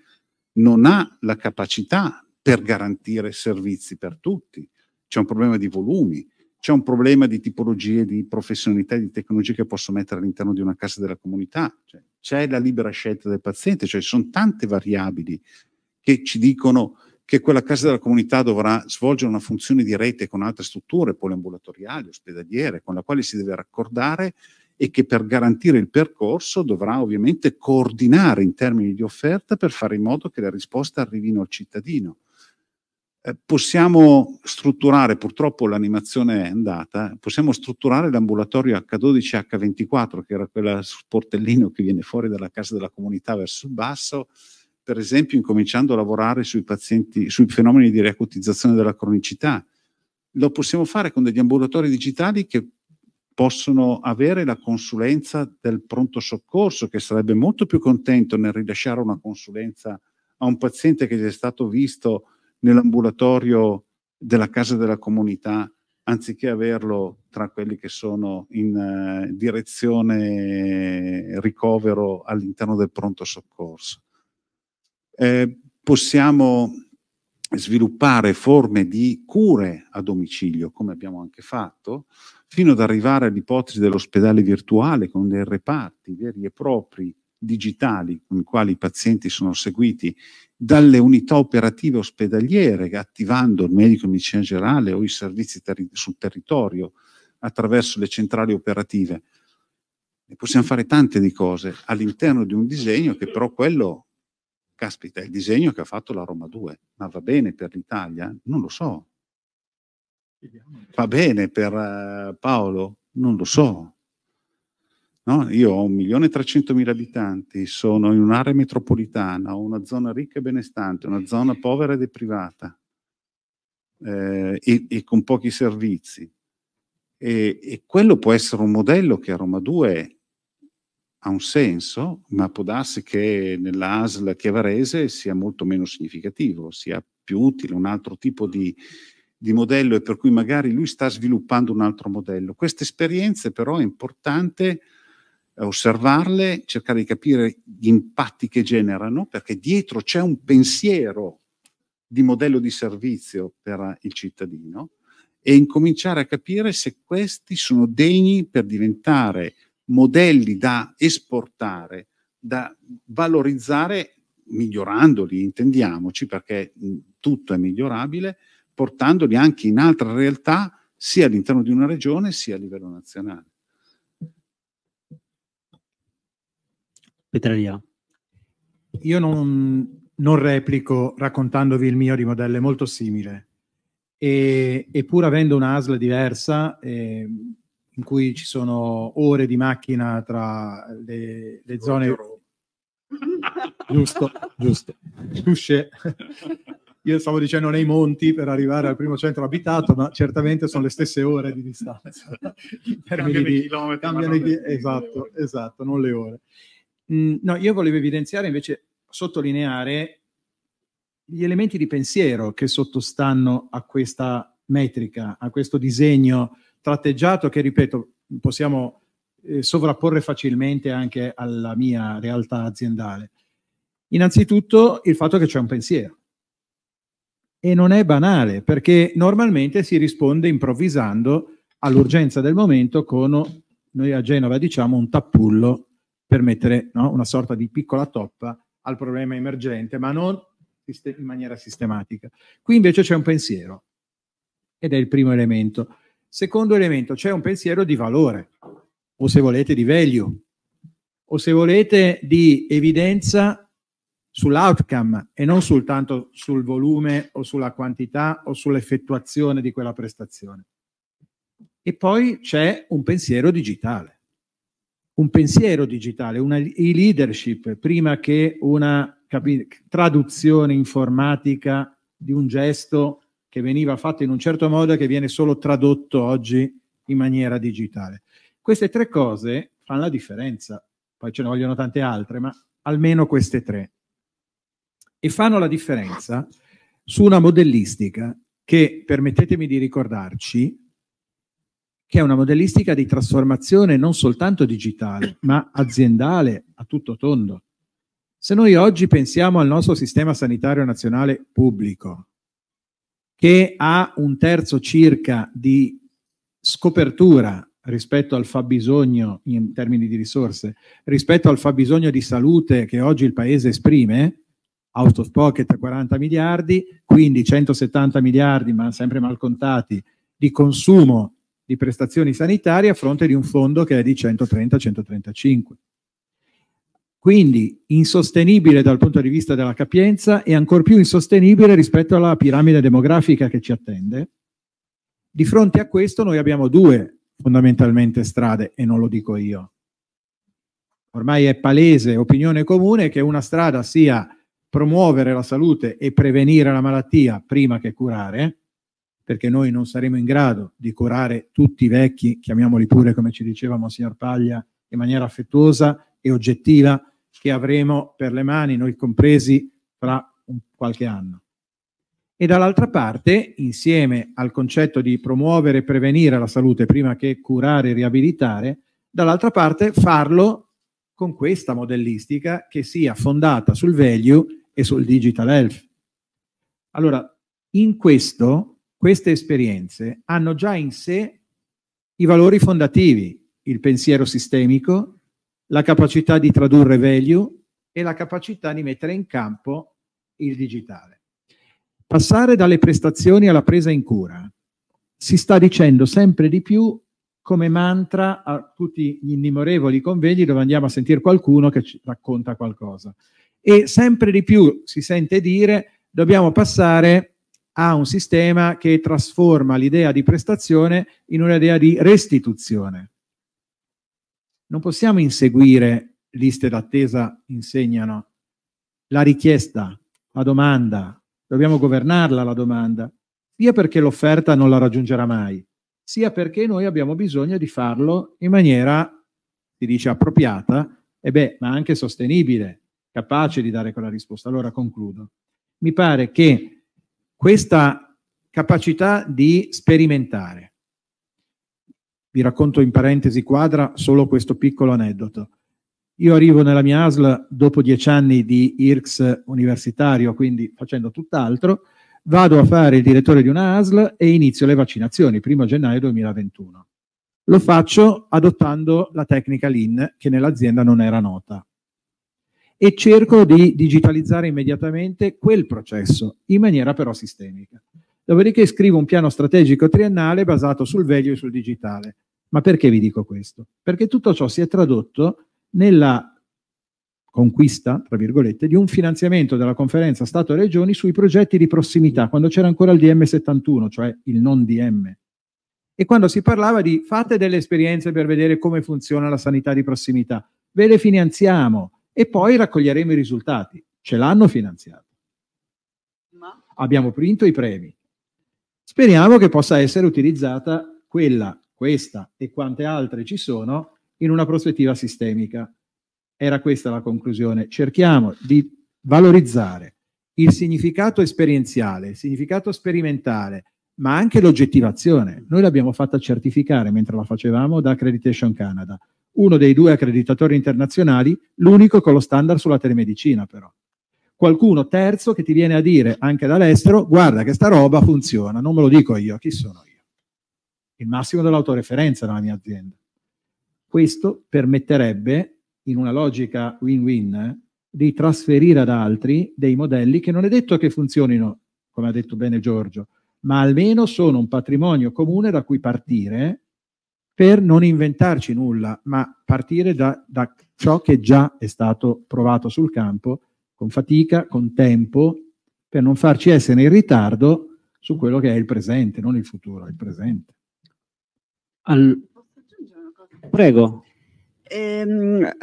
non ha la capacità per garantire servizi per tutti. C'è un problema di volumi, c'è un problema di tipologie di professionalità e di tecnologie che posso mettere all'interno di una casa della comunità. Cioè, c'è la libera scelta del paziente, cioè sono tante variabili che ci dicono che quella casa della comunità dovrà svolgere una funzione di rete con altre strutture poliambulatoriali, ospedaliere, con la quale si deve raccordare e che per garantire il percorso dovrà ovviamente coordinare in termini di offerta per fare in modo che le risposte arrivino al cittadino. Eh, possiamo strutturare, purtroppo l'animazione è andata, possiamo strutturare l'ambulatorio H12-H24, che era quel sportellino che viene fuori dalla casa della comunità verso il basso, per esempio incominciando a lavorare sui pazienti, sui fenomeni di reacutizzazione della cronicità. Lo possiamo fare con degli ambulatori digitali che possono avere la consulenza del pronto soccorso, che sarebbe molto più contento nel rilasciare una consulenza a un paziente che è stato visto nell'ambulatorio della casa della comunità, anziché averlo tra quelli che sono in uh, direzione ricovero all'interno del pronto soccorso eh, possiamo sviluppare forme di cure a domicilio, come abbiamo anche fatto, fino ad arrivare all'ipotesi dell'ospedale virtuale con dei reparti veri e propri digitali con i quali i pazienti sono seguiti dalle unità operative ospedaliere, attivando il medico in medicina generale o i servizi terri sul territorio attraverso le centrali operative. E possiamo fare tante di cose all'interno di un disegno che però quello caspita, il disegno che ha fatto la Roma 2, ma va bene per l'Italia? Non lo so. Va bene per eh, Paolo? Non lo so. No? Io ho un milione e trecentomila abitanti, sono in un'area metropolitana, ho una zona ricca e benestante, una zona povera e deprivata, eh, e, e, con pochi servizi. E, e quello può essere un modello che a Roma 2 ha un senso, ma può darsi che nell'ASL chiavarese sia molto meno significativo, sia più utile un altro tipo di, di modello e per cui magari lui sta sviluppando un altro modello. Queste esperienze però è importante eh, osservarle, cercare di capire gli impatti che generano, perché dietro c'è un pensiero di modello di servizio per il cittadino e incominciare a capire se questi sono degni per diventare modelli da esportare, da valorizzare migliorandoli, intendiamoci, perché tutto è migliorabile, portandoli anche in altre realtà, sia all'interno di una regione sia a livello nazionale. Petralia. Io non, non replico raccontandovi il mio di modello, è molto simile. E, e pur avendo un'ASL diversa, eh, in cui ci sono ore di macchina tra le, le zone... giusto, giusto. Giusce. Io stavo dicendo nei monti per arrivare al primo centro abitato, ma certamente sono le stesse ore di distanza. cambiano di, i chilometri. Cambiano i, esatto, esatto, non le ore. Mm, no, io volevo evidenziare invece, sottolineare gli elementi di pensiero che sottostanno a questa metrica, a questo disegno tratteggiato che, ripeto, possiamo eh, sovrapporre facilmente anche alla mia realtà aziendale. Innanzitutto il fatto che c'è un pensiero. E non è banale, perché normalmente si risponde improvvisando all'urgenza del momento con, noi a Genova diciamo, un tappullo per mettere no, una sorta di piccola toppa al problema emergente, ma non in maniera sistematica. Qui invece c'è un pensiero ed è il primo elemento. Secondo elemento, c'è un pensiero di valore, o se volete di value, o se volete di evidenza sull'outcome e non soltanto sul volume o sulla quantità o sull'effettuazione di quella prestazione. E poi c'è un pensiero digitale, un pensiero digitale, una e-leadership prima che una capi- traduzione informatica di un gesto che veniva fatto in un certo modo e che viene solo tradotto oggi in maniera digitale. Queste tre cose fanno la differenza, poi ce ne vogliono tante altre, ma almeno queste tre. E fanno la differenza su una modellistica che, permettetemi di ricordarci, che è una modellistica di trasformazione non soltanto digitale, ma aziendale a tutto tondo. Se noi oggi pensiamo al nostro sistema sanitario nazionale pubblico, che ha un terzo circa di scopertura rispetto al fabbisogno in termini di risorse, rispetto al fabbisogno di salute che oggi il Paese esprime, out of pocket 40 miliardi, quindi 170 miliardi, ma sempre mal contati, di consumo di prestazioni sanitarie a fronte di un fondo che è di 130-135. Quindi insostenibile dal punto di vista della capienza e ancor più insostenibile rispetto alla piramide demografica che ci attende. Di fronte a questo noi abbiamo due fondamentalmente strade e non lo dico io. Ormai è palese opinione comune che una strada sia promuovere la salute e prevenire la malattia prima che curare, perché noi non saremo in grado di curare tutti i vecchi, chiamiamoli pure come ci diceva Monsignor Paglia, in maniera affettuosa e oggettiva che avremo per le mani, noi compresi, tra qualche anno. E dall'altra parte, insieme al concetto di promuovere e prevenire la salute prima che curare e riabilitare, dall'altra parte farlo con questa modellistica che sia fondata sul value e sul digital health. Allora, in questo, queste esperienze hanno già in sé i valori fondativi, il pensiero sistemico, la capacità di tradurre value e la capacità di mettere in campo il digitale. Passare dalle prestazioni alla presa in cura si sta dicendo sempre di più come mantra a tutti gli innimorevoli convegni dove andiamo a sentire qualcuno che ci racconta qualcosa. E sempre di più si sente dire dobbiamo passare a un sistema che trasforma l'idea di prestazione in un'idea di restituzione non possiamo inseguire liste d'attesa, insegnano, la richiesta, la domanda, dobbiamo governarla la domanda, sia perché l'offerta non la raggiungerà mai, sia perché noi abbiamo bisogno di farlo in maniera, si dice, appropriata, e beh, ma anche sostenibile, capace di dare quella risposta. Allora concludo. Mi pare che questa capacità di sperimentare, vi racconto in parentesi quadra solo questo piccolo aneddoto. Io arrivo nella mia ASL dopo dieci anni di IRCS universitario, quindi facendo tutt'altro, vado a fare il direttore di una ASL e inizio le vaccinazioni, 1 gennaio 2021. Lo faccio adottando la tecnica LIN che nell'azienda non era nota. E cerco di digitalizzare immediatamente quel processo, in maniera però sistemica. Dopodiché scrivo un piano strategico triennale basato sul value e sul digitale. Ma perché vi dico questo? Perché tutto ciò si è tradotto nella conquista, tra virgolette, di un finanziamento della conferenza Stato-Regioni sui progetti di prossimità, quando c'era ancora il DM71, cioè il non DM. E quando si parlava di fate delle esperienze per vedere come funziona la sanità di prossimità, ve le finanziamo e poi raccoglieremo i risultati. Ce l'hanno finanziato. Ma? Abbiamo printo i premi, Speriamo che possa essere utilizzata quella, questa e quante altre ci sono in una prospettiva sistemica. Era questa la conclusione. Cerchiamo di valorizzare il significato esperienziale, il significato sperimentale, ma anche l'oggettivazione. Noi l'abbiamo fatta certificare mentre la facevamo da Accreditation Canada, uno dei due accreditatori internazionali, l'unico con lo standard sulla telemedicina però qualcuno terzo che ti viene a dire anche dall'estero guarda che sta roba funziona, non me lo dico io, chi sono io? Il massimo dell'autoreferenza nella mia azienda. Questo permetterebbe, in una logica win-win, eh, di trasferire ad altri dei modelli che non è detto che funzionino, come ha detto bene Giorgio, ma almeno sono un patrimonio comune da cui partire per non inventarci nulla, ma partire da, da ciò che già è stato provato sul campo con fatica, con tempo, per non farci essere in ritardo su quello che è il presente, non il futuro, il presente. All... Prego. Ehm, eh,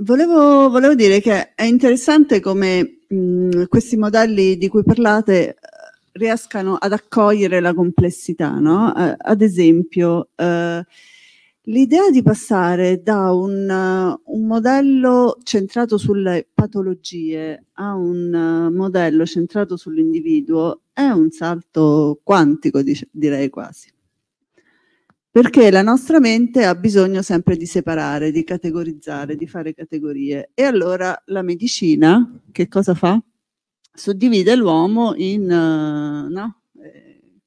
volevo, volevo, dire che è interessante come mh, mm, questi modelli di cui parlate eh, riescano ad accogliere la complessità, no? Eh, ad esempio, eh, L'idea di passare da un, uh, un, modello centrato sulle patologie a un uh, modello centrato sull'individuo è un salto quantico, dice, direi quasi. Perché la nostra mente ha bisogno sempre di separare, di categorizzare, di fare categorie. E allora la medicina che cosa fa? Suddivide l'uomo in uh, no?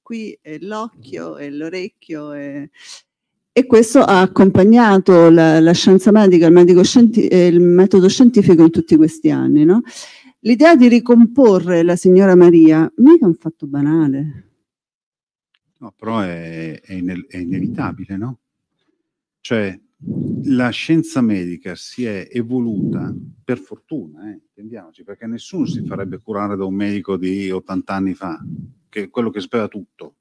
qui è l'occhio, e l'orecchio, è, e questo ha accompagnato la, la scienza medica, il, scienti, eh, il, metodo scientifico in tutti questi anni. No? L'idea di ricomporre la signora Maria mica è un fatto banale. No, però è, è, inel è inevitabile, no? Cioè, la scienza medica si è evoluta, per fortuna, eh, intendiamoci, perché nessuno si farebbe curare da un medico di 80 anni fa, che è quello che spera tutto.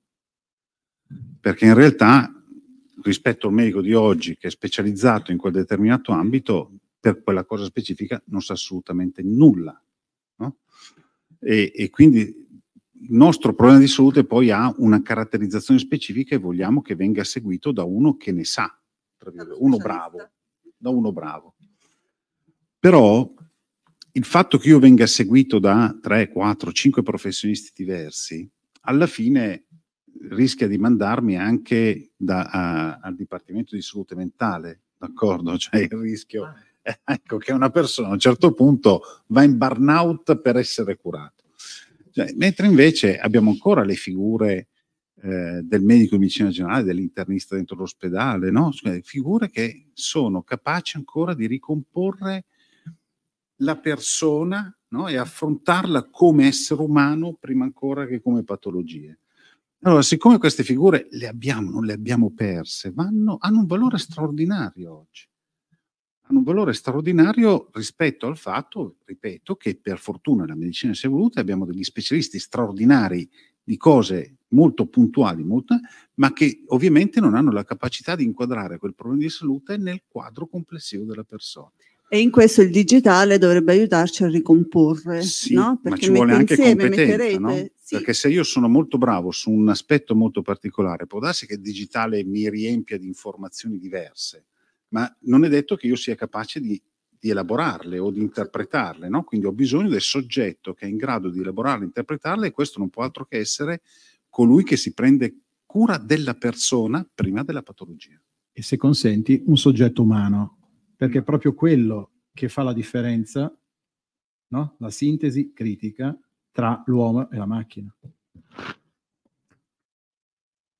Perché in realtà rispetto al medico di oggi che è specializzato in quel determinato ambito, per quella cosa specifica non sa assolutamente nulla. No? E, e, quindi il nostro problema di salute poi ha una caratterizzazione specifica e vogliamo che venga seguito da uno che ne sa, uno bravo, da uno bravo. Però il fatto che io venga seguito da 3, 4, 5 professionisti diversi, alla fine rischia di mandarmi anche da, a, al Dipartimento di Salute Mentale, d'accordo? Cioè il rischio ah. è, ecco, che una persona a un certo punto va in burnout per essere curato. Cioè, mentre invece abbiamo ancora le figure eh, del medico di medicina generale, dell'internista dentro l'ospedale, no? cioè, figure che sono capaci ancora di ricomporre la persona no? e affrontarla come essere umano prima ancora che come patologie. Allora, siccome queste figure le abbiamo, non le abbiamo perse, vanno, hanno un valore straordinario oggi. Hanno un valore straordinario rispetto al fatto, ripeto, che per fortuna la medicina si è evoluta, abbiamo degli specialisti straordinari di cose molto puntuali, molto, ma che ovviamente non hanno la capacità di inquadrare quel problema di salute nel quadro complessivo della persona. E in questo il digitale dovrebbe aiutarci a ricomporre, sì, no? Perché ma ci vuole anche insieme, competenza, metterete, no? Sì. Perché se io sono molto bravo su un aspetto molto particolare, può darsi che il digitale mi riempia di informazioni diverse, ma non è detto che io sia capace di, di elaborarle o di interpretarle, no? quindi ho bisogno del soggetto che è in grado di elaborarle e interpretarle e questo non può altro che essere colui che si prende cura della persona prima della patologia. E se consenti, un soggetto umano, perché è mm. proprio quello che fa la differenza, no? la sintesi critica tra l'uomo e la macchina.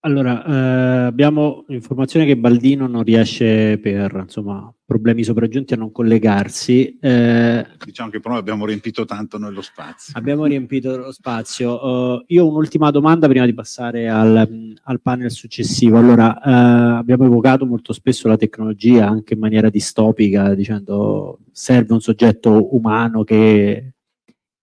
Allora, eh, abbiamo informazione che Baldino non riesce per insomma, problemi sopraggiunti a non collegarsi. Eh, diciamo che però abbiamo riempito tanto noi lo spazio. Abbiamo riempito lo spazio. Uh, io ho un'ultima domanda prima di passare al, al panel successivo. Allora, eh, abbiamo evocato molto spesso la tecnologia anche in maniera distopica, dicendo serve un soggetto umano che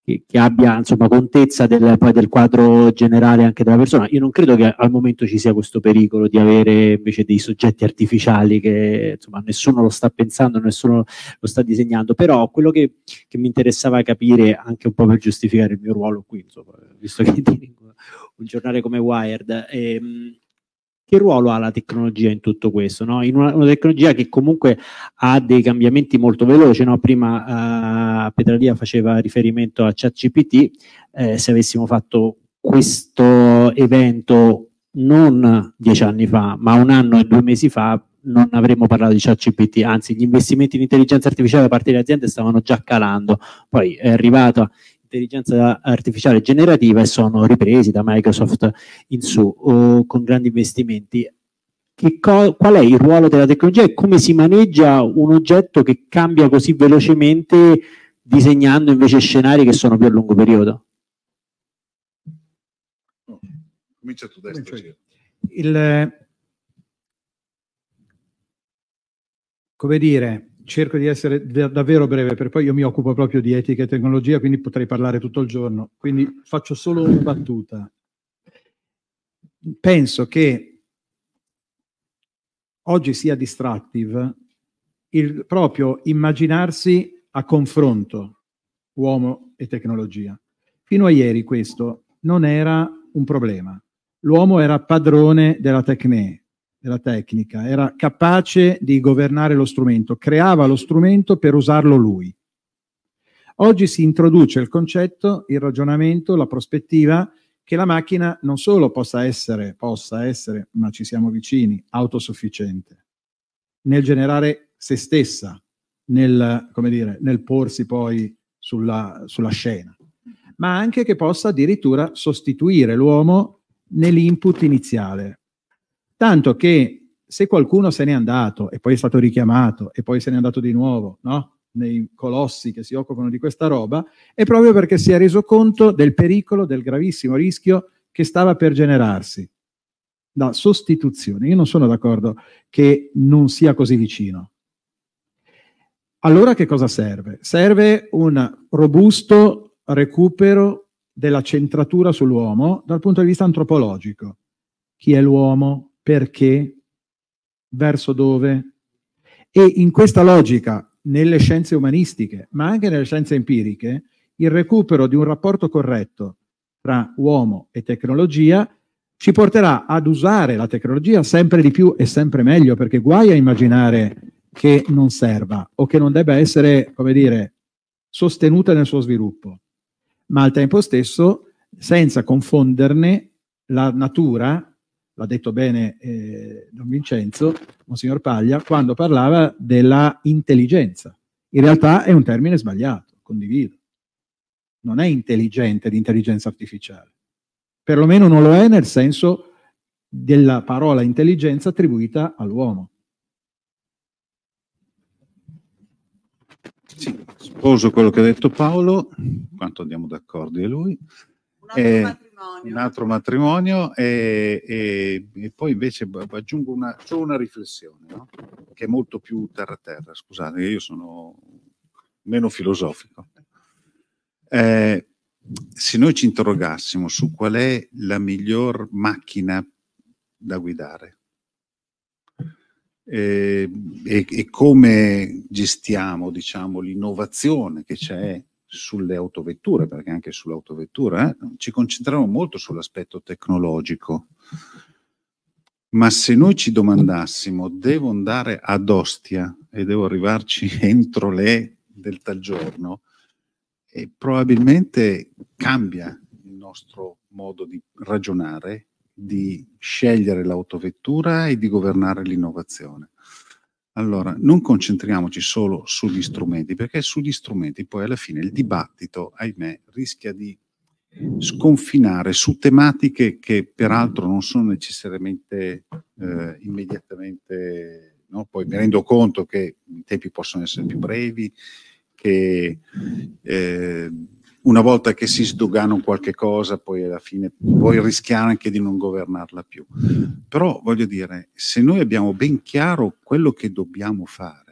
che, che abbia insomma, contezza del, poi del quadro generale anche della persona. Io non credo che al momento ci sia questo pericolo di avere invece dei soggetti artificiali che insomma, nessuno lo sta pensando, nessuno lo sta disegnando, però quello che, che mi interessava capire anche un po' per giustificare il mio ruolo qui, insomma, visto che un giornale come Wired, ehm, che ruolo ha la tecnologia in tutto questo? No? In una, una, tecnologia che comunque ha dei cambiamenti molto veloci, no? prima eh, Petralia faceva riferimento a ChatGPT, eh, se avessimo fatto questo evento non dieci anni fa, ma un anno e due mesi fa, non avremmo parlato di ChatGPT, anzi gli investimenti in intelligenza artificiale da parte delle aziende stavano già calando, poi è arrivata intelligenza artificiale generativa e sono ripresi da Microsoft in su oh, con grandi investimenti. qual è il ruolo della tecnologia e come si maneggia un oggetto che cambia così velocemente disegnando invece scenari che sono più a lungo periodo? comincia tu destro. come dire, cerco di essere davvero breve, perché poi io mi occupo proprio di etica e tecnologia, quindi potrei parlare tutto il giorno. Quindi faccio solo una battuta. Penso che oggi sia distractive il proprio immaginarsi a confronto uomo e tecnologia. Fino a ieri questo non era un problema. L'uomo era padrone della tecne, della tecnica, era capace di governare lo strumento, creava lo strumento per usarlo lui. Oggi si introduce il concetto, il ragionamento, la prospettiva che la macchina non solo possa essere, possa essere, ma ci siamo vicini, autosufficiente nel generare se stessa, nel, dire, nel porsi poi sulla, sulla scena, ma anche che possa addirittura sostituire l'uomo nell'input iniziale, tanto che se qualcuno se n'è andato e poi è stato richiamato e poi se n'è andato di nuovo, no? nei colossi che si occupano di questa roba, è proprio perché si è reso conto del pericolo, del gravissimo rischio che stava per generarsi da sostituzione. Io non sono d'accordo che non sia così vicino. Allora che cosa serve? Serve un robusto recupero della centratura sull'uomo dal punto di vista antropologico. Chi è l'uomo? perché, verso dove. E in questa logica, nelle scienze umanistiche, ma anche nelle scienze empiriche, il recupero di un rapporto corretto tra uomo e tecnologia ci porterà ad usare la tecnologia sempre di più e sempre meglio, perché guai a immaginare che non serva o che non debba essere, come dire, sostenuta nel suo sviluppo, ma al tempo stesso senza confonderne la natura l'ha detto bene eh, Don Vincenzo, Monsignor Paglia, quando parlava della intelligenza. In realtà è un termine sbagliato, condivido. Non è intelligente l'intelligenza artificiale. Perlomeno non lo è nel senso della parola intelligenza attribuita all'uomo. Sì, sposo quello che ha detto Paolo, quanto andiamo d'accordo di lui un altro eh, matrimonio, un altro matrimonio e, e, e, poi invece aggiungo una, solo una riflessione, no? che è molto più terra-terra, scusate, io sono meno filosofico. Eh, se noi ci interrogassimo su qual è la miglior macchina da guidare eh, e, e, come gestiamo diciamo, l'innovazione che c'è sulle autovetture, perché anche sull'autovettura, eh, ci concentriamo molto sull'aspetto tecnologico. Ma se noi ci domandassimo, devo andare ad Ostia e devo arrivarci entro le del tal giorno, eh, probabilmente cambia il nostro modo di ragionare, di scegliere l'autovettura e di governare l'innovazione. Allora, non concentriamoci solo sugli strumenti, perché sugli strumenti poi alla fine il dibattito, ahimè, rischia di sconfinare su tematiche che peraltro non sono necessariamente eh, immediatamente, no? poi mi rendo conto che i tempi possono essere più brevi, che eh, una volta che si sdogana qualche cosa, poi alla fine puoi rischiare anche di non governarla più. Però voglio dire, se noi abbiamo ben chiaro quello che dobbiamo fare,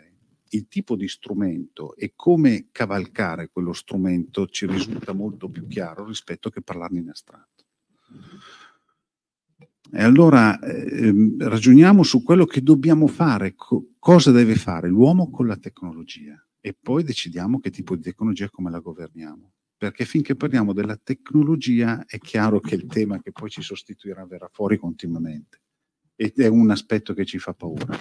il tipo di strumento e come cavalcare quello strumento ci risulta molto più chiaro rispetto che parlarne in astratto. E allora ehm, ragioniamo su quello che dobbiamo fare, co cosa deve fare l'uomo con la tecnologia e poi decidiamo che tipo di tecnologia e come la governiamo perché finché parliamo della tecnologia è chiaro che il tema che poi ci sostituirà verrà fuori continuamente ed è un aspetto che ci fa paura.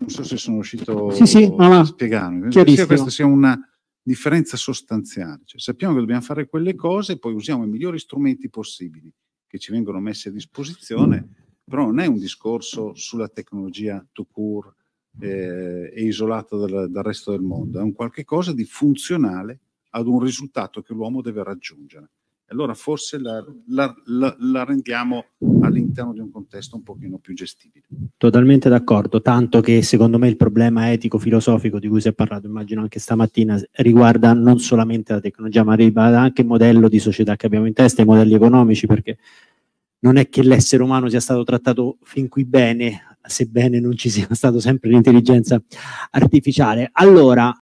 Non so se sono riuscito sì, sì, a spiegarmi, sia questa sia una differenza sostanziale, cioè, sappiamo che dobbiamo fare quelle cose poi usiamo i migliori strumenti possibili che ci vengono messi a disposizione, mm. però non è un discorso sulla tecnologia to cure eh, e isolato dal, dal resto del mondo, è un qualche cosa di funzionale ad un risultato che l'uomo deve raggiungere. Allora forse la, la, la, la rendiamo all'interno di un contesto un pochino più gestibile. Totalmente d'accordo, tanto che secondo me il problema etico-filosofico di cui si è parlato, immagino anche stamattina, riguarda non solamente la tecnologia, ma riguarda anche il modello di società che abbiamo in testa, i modelli economici, perché non è che l'essere umano sia stato trattato fin qui bene, sebbene non ci sia stato sempre l'intelligenza artificiale. Allora,